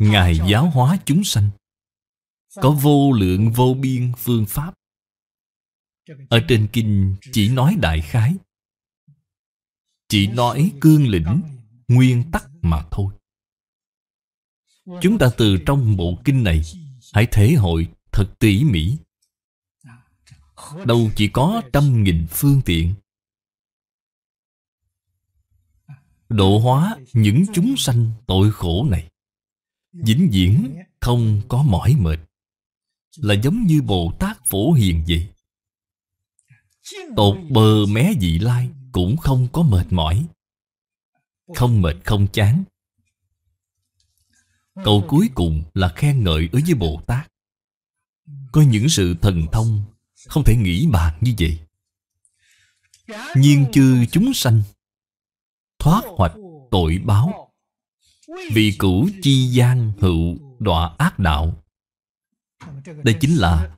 Ngài giáo hóa chúng sanh Có vô lượng vô biên phương pháp Ở trên kinh chỉ nói đại khái Chỉ nói cương lĩnh Nguyên tắc mà thôi Chúng ta từ trong bộ kinh này Hãy thể hội thật tỉ mỉ Đâu chỉ có trăm nghìn phương tiện Độ hóa những chúng sanh tội khổ này vĩnh viễn không có mỏi mệt là giống như bồ tát phổ hiền vậy tột bờ mé dị lai cũng không có mệt mỏi không mệt không chán câu cuối cùng là khen ngợi ở với bồ tát có những sự thần thông không thể nghĩ bàn như vậy nhiên chư chúng sanh thoát hoạch tội báo vì cử chi gian hữu đọa ác đạo Đây chính là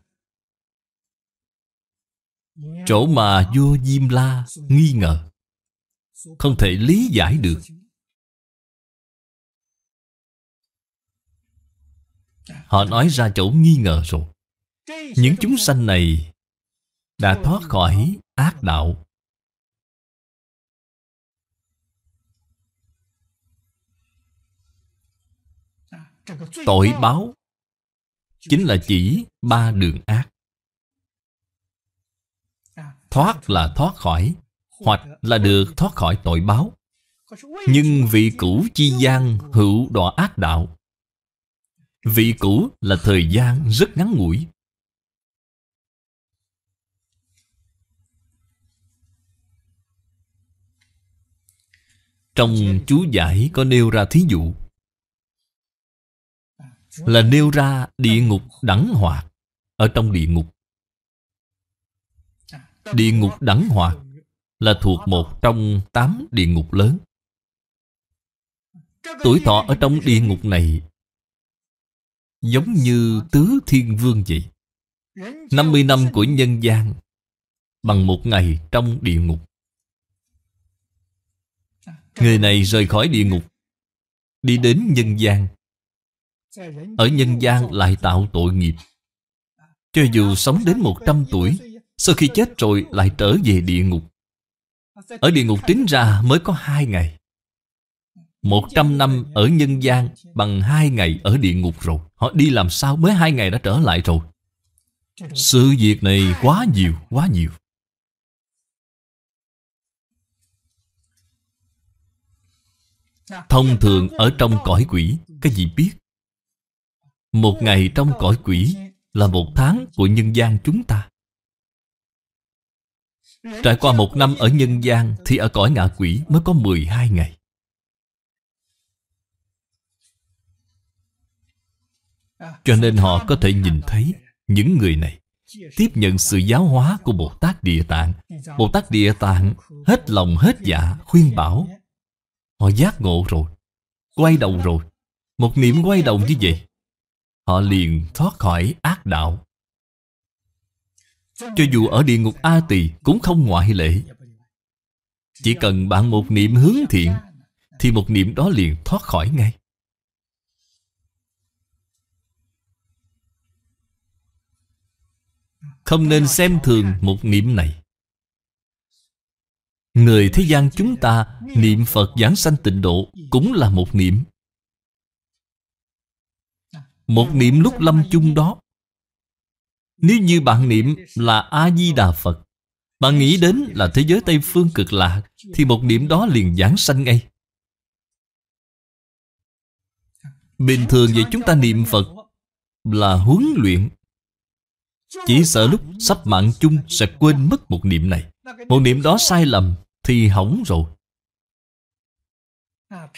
Chỗ mà vua Diêm La nghi ngờ Không thể lý giải được Họ nói ra chỗ nghi ngờ rồi Những chúng sanh này Đã thoát khỏi ác đạo Tội báo Chính là chỉ ba đường ác à, Thoát là thoát khỏi Hoặc ờ, là được thoát khỏi tội báo Nhưng vị cũ chi gian hữu đọa ác đạo Vị cũ là thời gian rất ngắn ngủi Trong chú giải có nêu ra thí dụ là nêu ra địa ngục đẳng hoạt ở trong địa ngục. Địa ngục đẳng hoạt là thuộc một trong tám địa ngục lớn. Tuổi thọ ở trong địa ngục này giống như tứ thiên vương vậy. 50 năm của nhân gian bằng một ngày trong địa ngục. Người này rời khỏi địa ngục, đi đến nhân gian ở nhân gian lại tạo tội nghiệp Cho dù sống đến 100 tuổi Sau khi chết rồi lại trở về địa ngục Ở địa ngục tính ra mới có hai ngày 100 năm ở nhân gian bằng hai ngày ở địa ngục rồi Họ đi làm sao mới hai ngày đã trở lại rồi Sự việc này quá nhiều, quá nhiều Thông thường ở trong cõi quỷ Cái gì biết một ngày trong cõi quỷ Là một tháng của nhân gian chúng ta Trải qua một năm ở nhân gian Thì ở cõi ngạ quỷ mới có 12 ngày Cho nên họ có thể nhìn thấy Những người này Tiếp nhận sự giáo hóa của Bồ Tát Địa Tạng Bồ Tát Địa Tạng Hết lòng hết dạ khuyên bảo Họ giác ngộ rồi Quay đầu rồi Một niệm quay đầu như vậy họ liền thoát khỏi ác đạo. Cho dù ở địa ngục A Tỳ cũng không ngoại lệ. Chỉ cần bạn một niệm hướng thiện, thì một niệm đó liền thoát khỏi ngay. Không nên xem thường một niệm này. Người thế gian chúng ta niệm Phật giảng sanh tịnh độ cũng là một niệm. Một niệm lúc lâm chung đó Nếu như bạn niệm là A-di-đà Phật Bạn nghĩ đến là thế giới Tây Phương cực lạc Thì một niệm đó liền giảng sanh ngay Bình thường vậy chúng ta niệm Phật Là huấn luyện Chỉ sợ lúc sắp mạng chung Sẽ quên mất một niệm này Một niệm đó sai lầm Thì hỏng rồi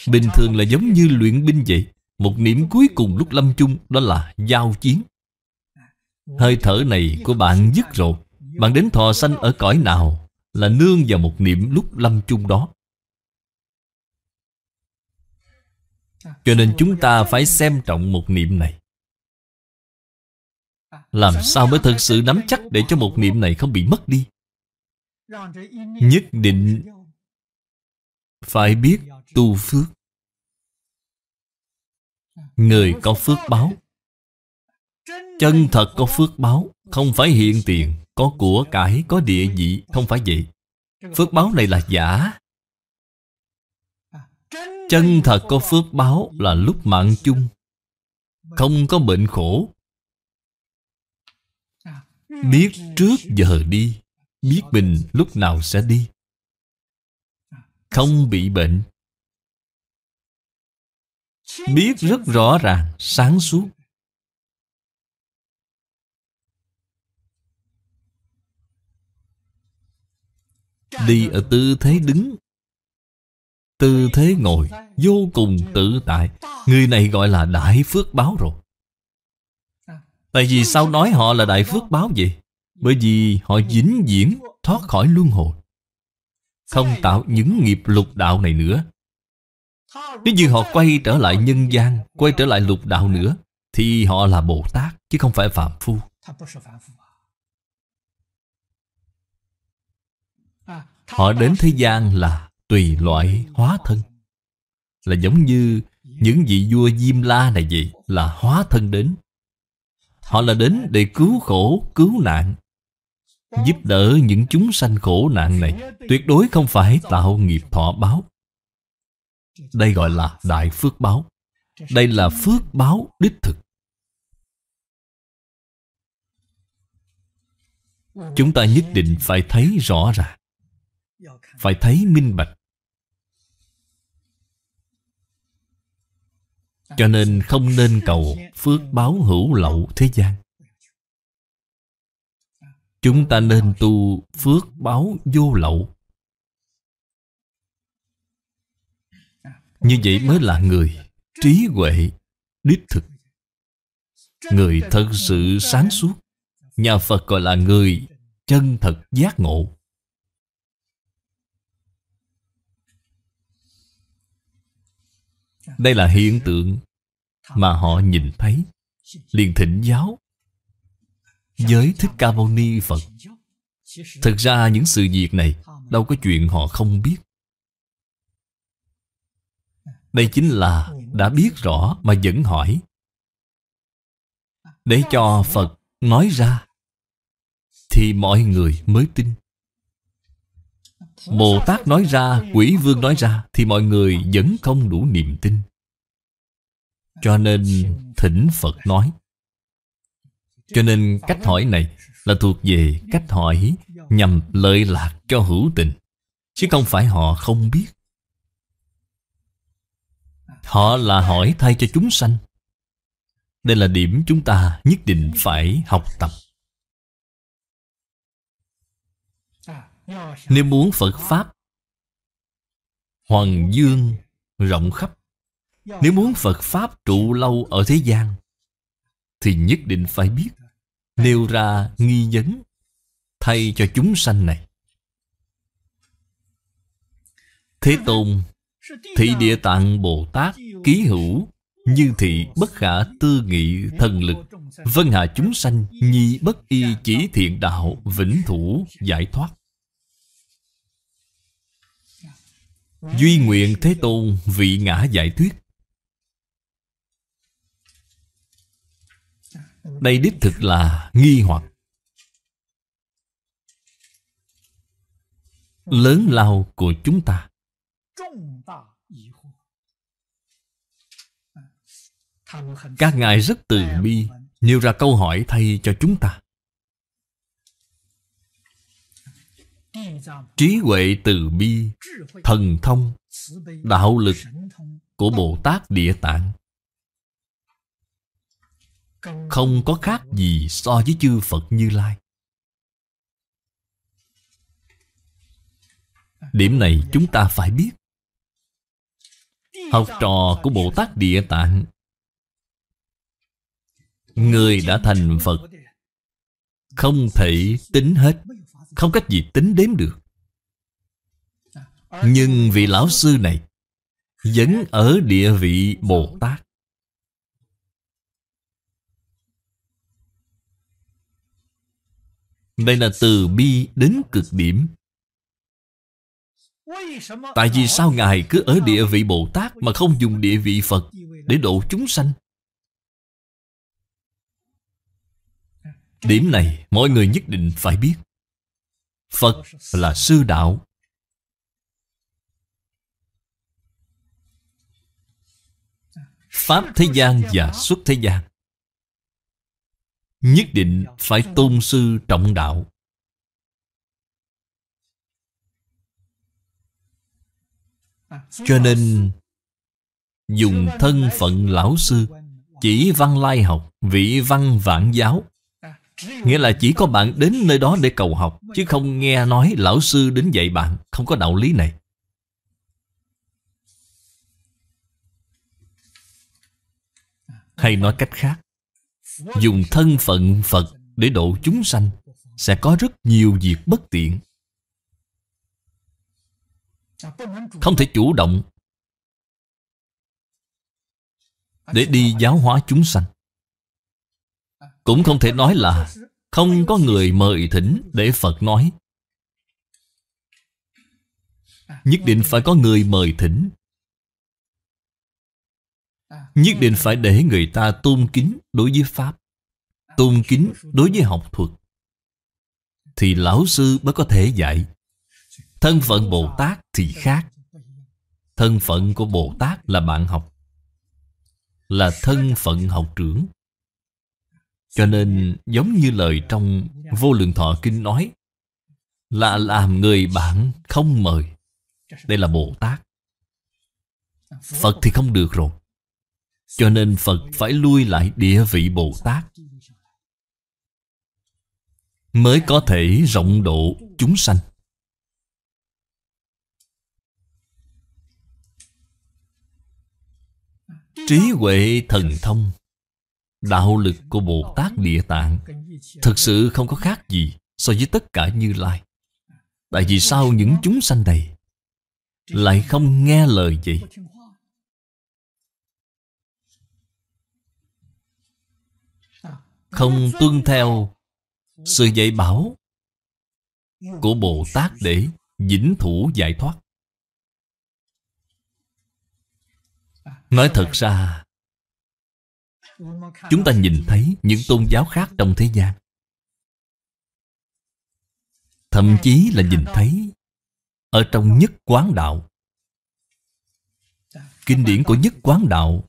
Bình thường là giống như luyện binh vậy một niệm cuối cùng lúc lâm chung đó là giao chiến Hơi thở này của bạn dứt rồi Bạn đến thọ sanh ở cõi nào Là nương vào một niệm lúc lâm chung đó Cho nên chúng ta phải xem trọng một niệm này Làm sao mới thật sự nắm chắc Để cho một niệm này không bị mất đi Nhất định Phải biết tu phước Người có phước báo Chân thật có phước báo Không phải hiện tiền Có của cải, có địa vị Không phải vậy Phước báo này là giả Chân thật có phước báo là lúc mạng chung Không có bệnh khổ Biết trước giờ đi Biết mình lúc nào sẽ đi Không bị bệnh biết rất rõ ràng sáng suốt đi ở tư thế đứng tư thế ngồi vô cùng tự tại người này gọi là đại phước báo rồi tại vì sao nói họ là đại phước báo vậy bởi vì họ dính diễn thoát khỏi luân hồi không tạo những nghiệp lục đạo này nữa nếu như họ quay trở lại nhân gian Quay trở lại lục đạo nữa Thì họ là Bồ Tát Chứ không phải Phạm Phu Họ đến thế gian là tùy loại hóa thân Là giống như những vị vua Diêm La này vậy Là hóa thân đến Họ là đến để cứu khổ, cứu nạn Giúp đỡ những chúng sanh khổ nạn này Tuyệt đối không phải tạo nghiệp thọ báo đây gọi là đại phước báo. Đây là phước báo đích thực. Chúng ta nhất định phải thấy rõ ràng. Phải thấy minh bạch. Cho nên không nên cầu phước báo hữu lậu thế gian. Chúng ta nên tu phước báo vô lậu Như vậy mới là người Trí huệ Đích thực Người thật sự sáng suốt Nhà Phật gọi là người Chân thật giác ngộ Đây là hiện tượng Mà họ nhìn thấy Liền thỉnh giáo Giới Thích Ca Mâu Ni Phật thực ra những sự việc này Đâu có chuyện họ không biết đây chính là đã biết rõ mà vẫn hỏi Để cho Phật nói ra Thì mọi người mới tin Bồ Tát nói ra, quỷ vương nói ra Thì mọi người vẫn không đủ niềm tin Cho nên thỉnh Phật nói Cho nên cách hỏi này là thuộc về cách hỏi nhằm lợi lạc cho hữu tình Chứ không phải họ không biết Họ là hỏi thay cho chúng sanh Đây là điểm chúng ta nhất định phải học tập Nếu muốn Phật Pháp Hoàng dương rộng khắp Nếu muốn Phật Pháp trụ lâu ở thế gian Thì nhất định phải biết Nêu ra nghi vấn Thay cho chúng sanh này Thế Tôn Thị địa tạng Bồ Tát Ký hữu Như thị bất khả tư nghị thần lực Vân hạ chúng sanh Nhi bất y chỉ thiện đạo Vĩnh thủ giải thoát Duy nguyện Thế Tôn vị ngã giải thuyết Đây đích thực là nghi hoặc Lớn lao của chúng ta Các ngài rất từ bi Nêu ra câu hỏi thay cho chúng ta Trí huệ từ bi Thần thông Đạo lực Của Bồ Tát Địa Tạng Không có khác gì so với chư Phật Như Lai Điểm này chúng ta phải biết Học trò của Bồ Tát Địa Tạng Người đã thành Phật Không thể tính hết Không cách gì tính đếm được Nhưng vị lão sư này Vẫn ở địa vị Bồ Tát Đây là từ bi đến cực điểm Tại vì sao Ngài cứ ở địa vị Bồ Tát Mà không dùng địa vị Phật Để độ chúng sanh Điểm này mọi người nhất định phải biết Phật là sư đạo Pháp thế gian và xuất thế gian Nhất định phải tôn sư trọng đạo Cho nên Dùng thân phận lão sư Chỉ văn lai học Vị văn vạn giáo Nghĩa là chỉ có bạn đến nơi đó để cầu học Chứ không nghe nói lão sư đến dạy bạn Không có đạo lý này Hay nói cách khác Dùng thân phận Phật để độ chúng sanh Sẽ có rất nhiều việc bất tiện Không thể chủ động Để đi giáo hóa chúng sanh cũng không thể nói là Không có người mời thỉnh để Phật nói Nhất định phải có người mời thỉnh Nhất định phải để người ta tôn kính đối với Pháp Tôn kính đối với học thuật Thì lão sư mới có thể dạy Thân phận Bồ Tát thì khác Thân phận của Bồ Tát là bạn học Là thân phận học trưởng cho nên giống như lời trong Vô Lượng Thọ Kinh nói Là làm người bạn không mời Đây là Bồ Tát Phật thì không được rồi Cho nên Phật phải lui lại địa vị Bồ Tát Mới có thể rộng độ chúng sanh Trí huệ thần thông Đạo lực của Bồ Tát Địa Tạng Thực sự không có khác gì So với tất cả Như Lai Tại vì sao những chúng sanh này Lại không nghe lời vậy Không tuân theo Sự dạy bảo Của Bồ Tát để Vĩnh thủ giải thoát Nói thật ra chúng ta nhìn thấy những tôn giáo khác trong thế gian thậm chí là nhìn thấy ở trong nhất quán đạo kinh điển của nhất quán đạo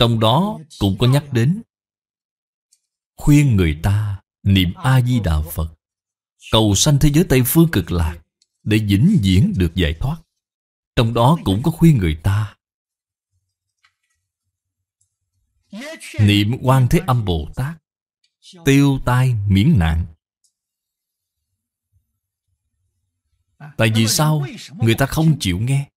trong đó cũng có nhắc đến khuyên người ta niệm a di đà phật cầu sanh thế giới tây phương cực lạc để vĩnh viễn được giải thoát trong đó cũng có khuyên người ta Niệm quan thế âm Bồ Tát Tiêu tai miễn nạn Tại vì sao người ta không chịu nghe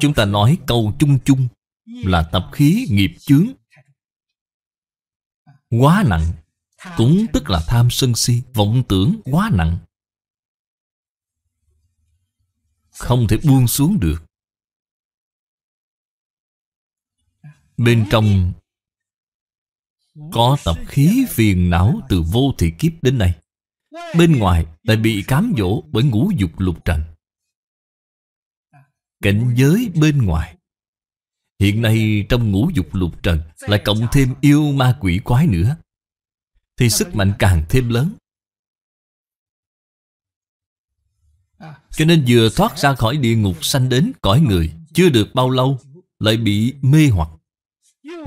Chúng ta nói câu chung chung Là tập khí nghiệp chướng Quá nặng Cũng tức là tham sân si Vọng tưởng quá nặng Không thể buông xuống được Bên trong Có tập khí phiền não từ vô thị kiếp đến nay Bên ngoài lại bị cám dỗ bởi ngũ dục lục trần Cảnh giới bên ngoài Hiện nay trong ngũ dục lục trần Lại cộng thêm yêu ma quỷ quái nữa Thì sức mạnh càng thêm lớn Cho nên vừa thoát ra khỏi địa ngục sanh đến cõi người Chưa được bao lâu Lại bị mê hoặc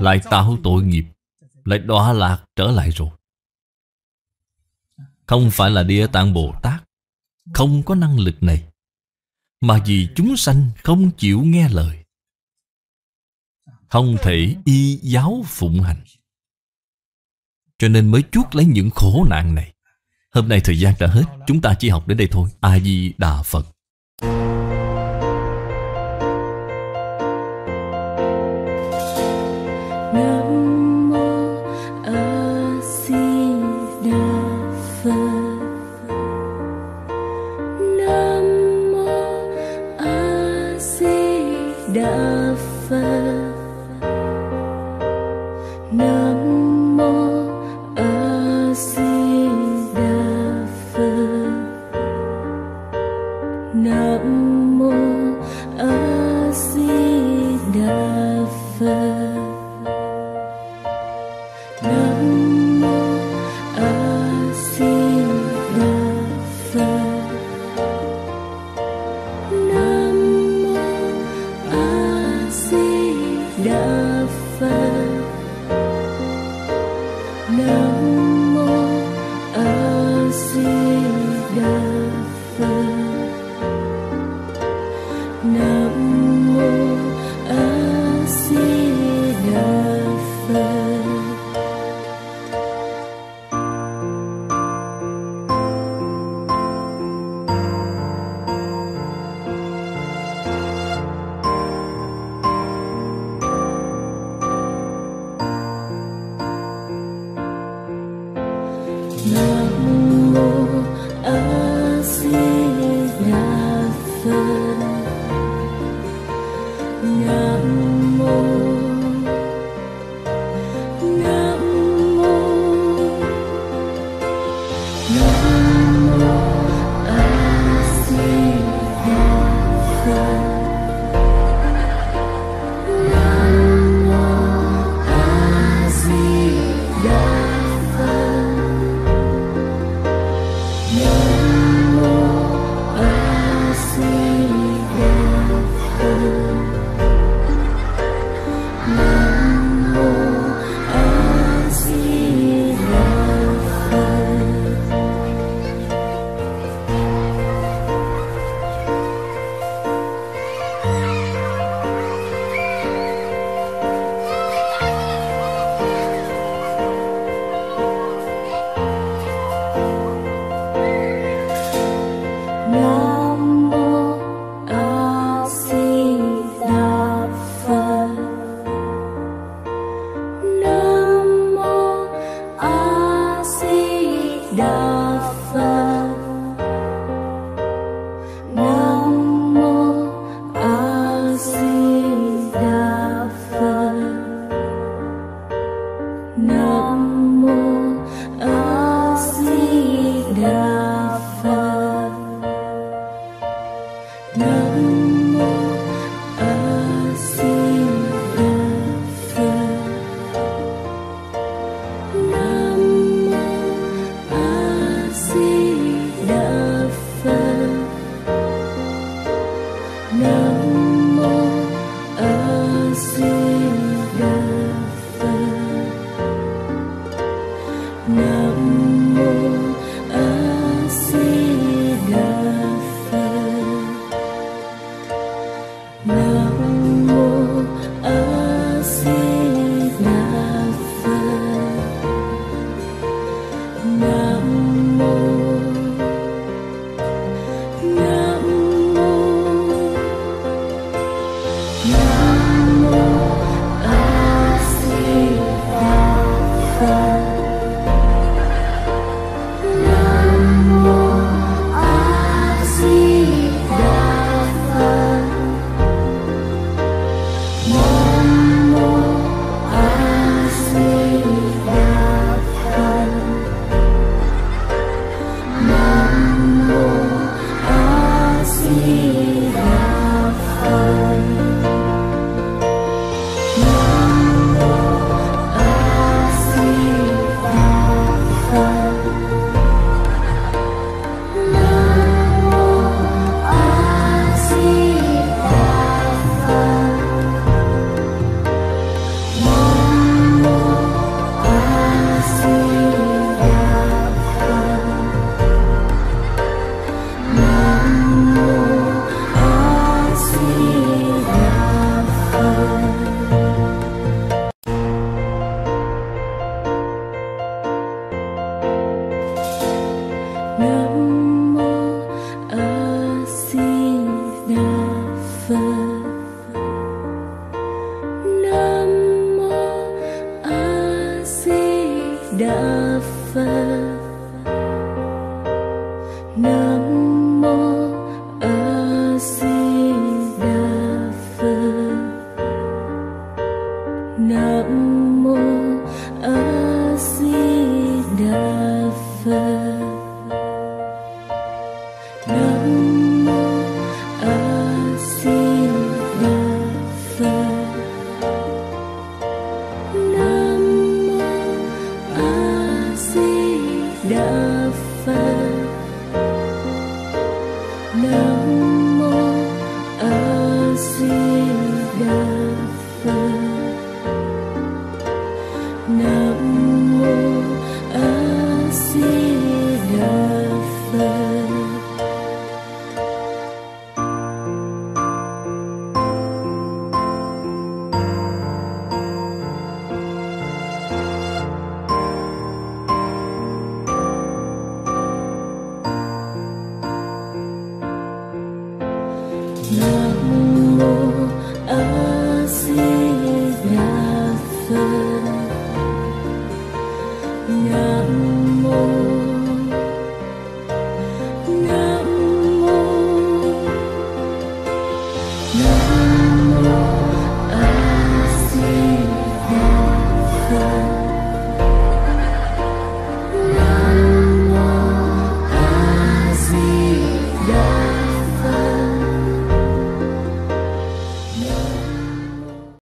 lại tạo tội nghiệp Lại đọa lạc trở lại rồi Không phải là Địa Tạng Bồ Tát Không có năng lực này Mà vì chúng sanh không chịu nghe lời Không thể y giáo phụng hành Cho nên mới chuốc lấy những khổ nạn này Hôm nay thời gian đã hết Chúng ta chỉ học đến đây thôi A-di-đà Phật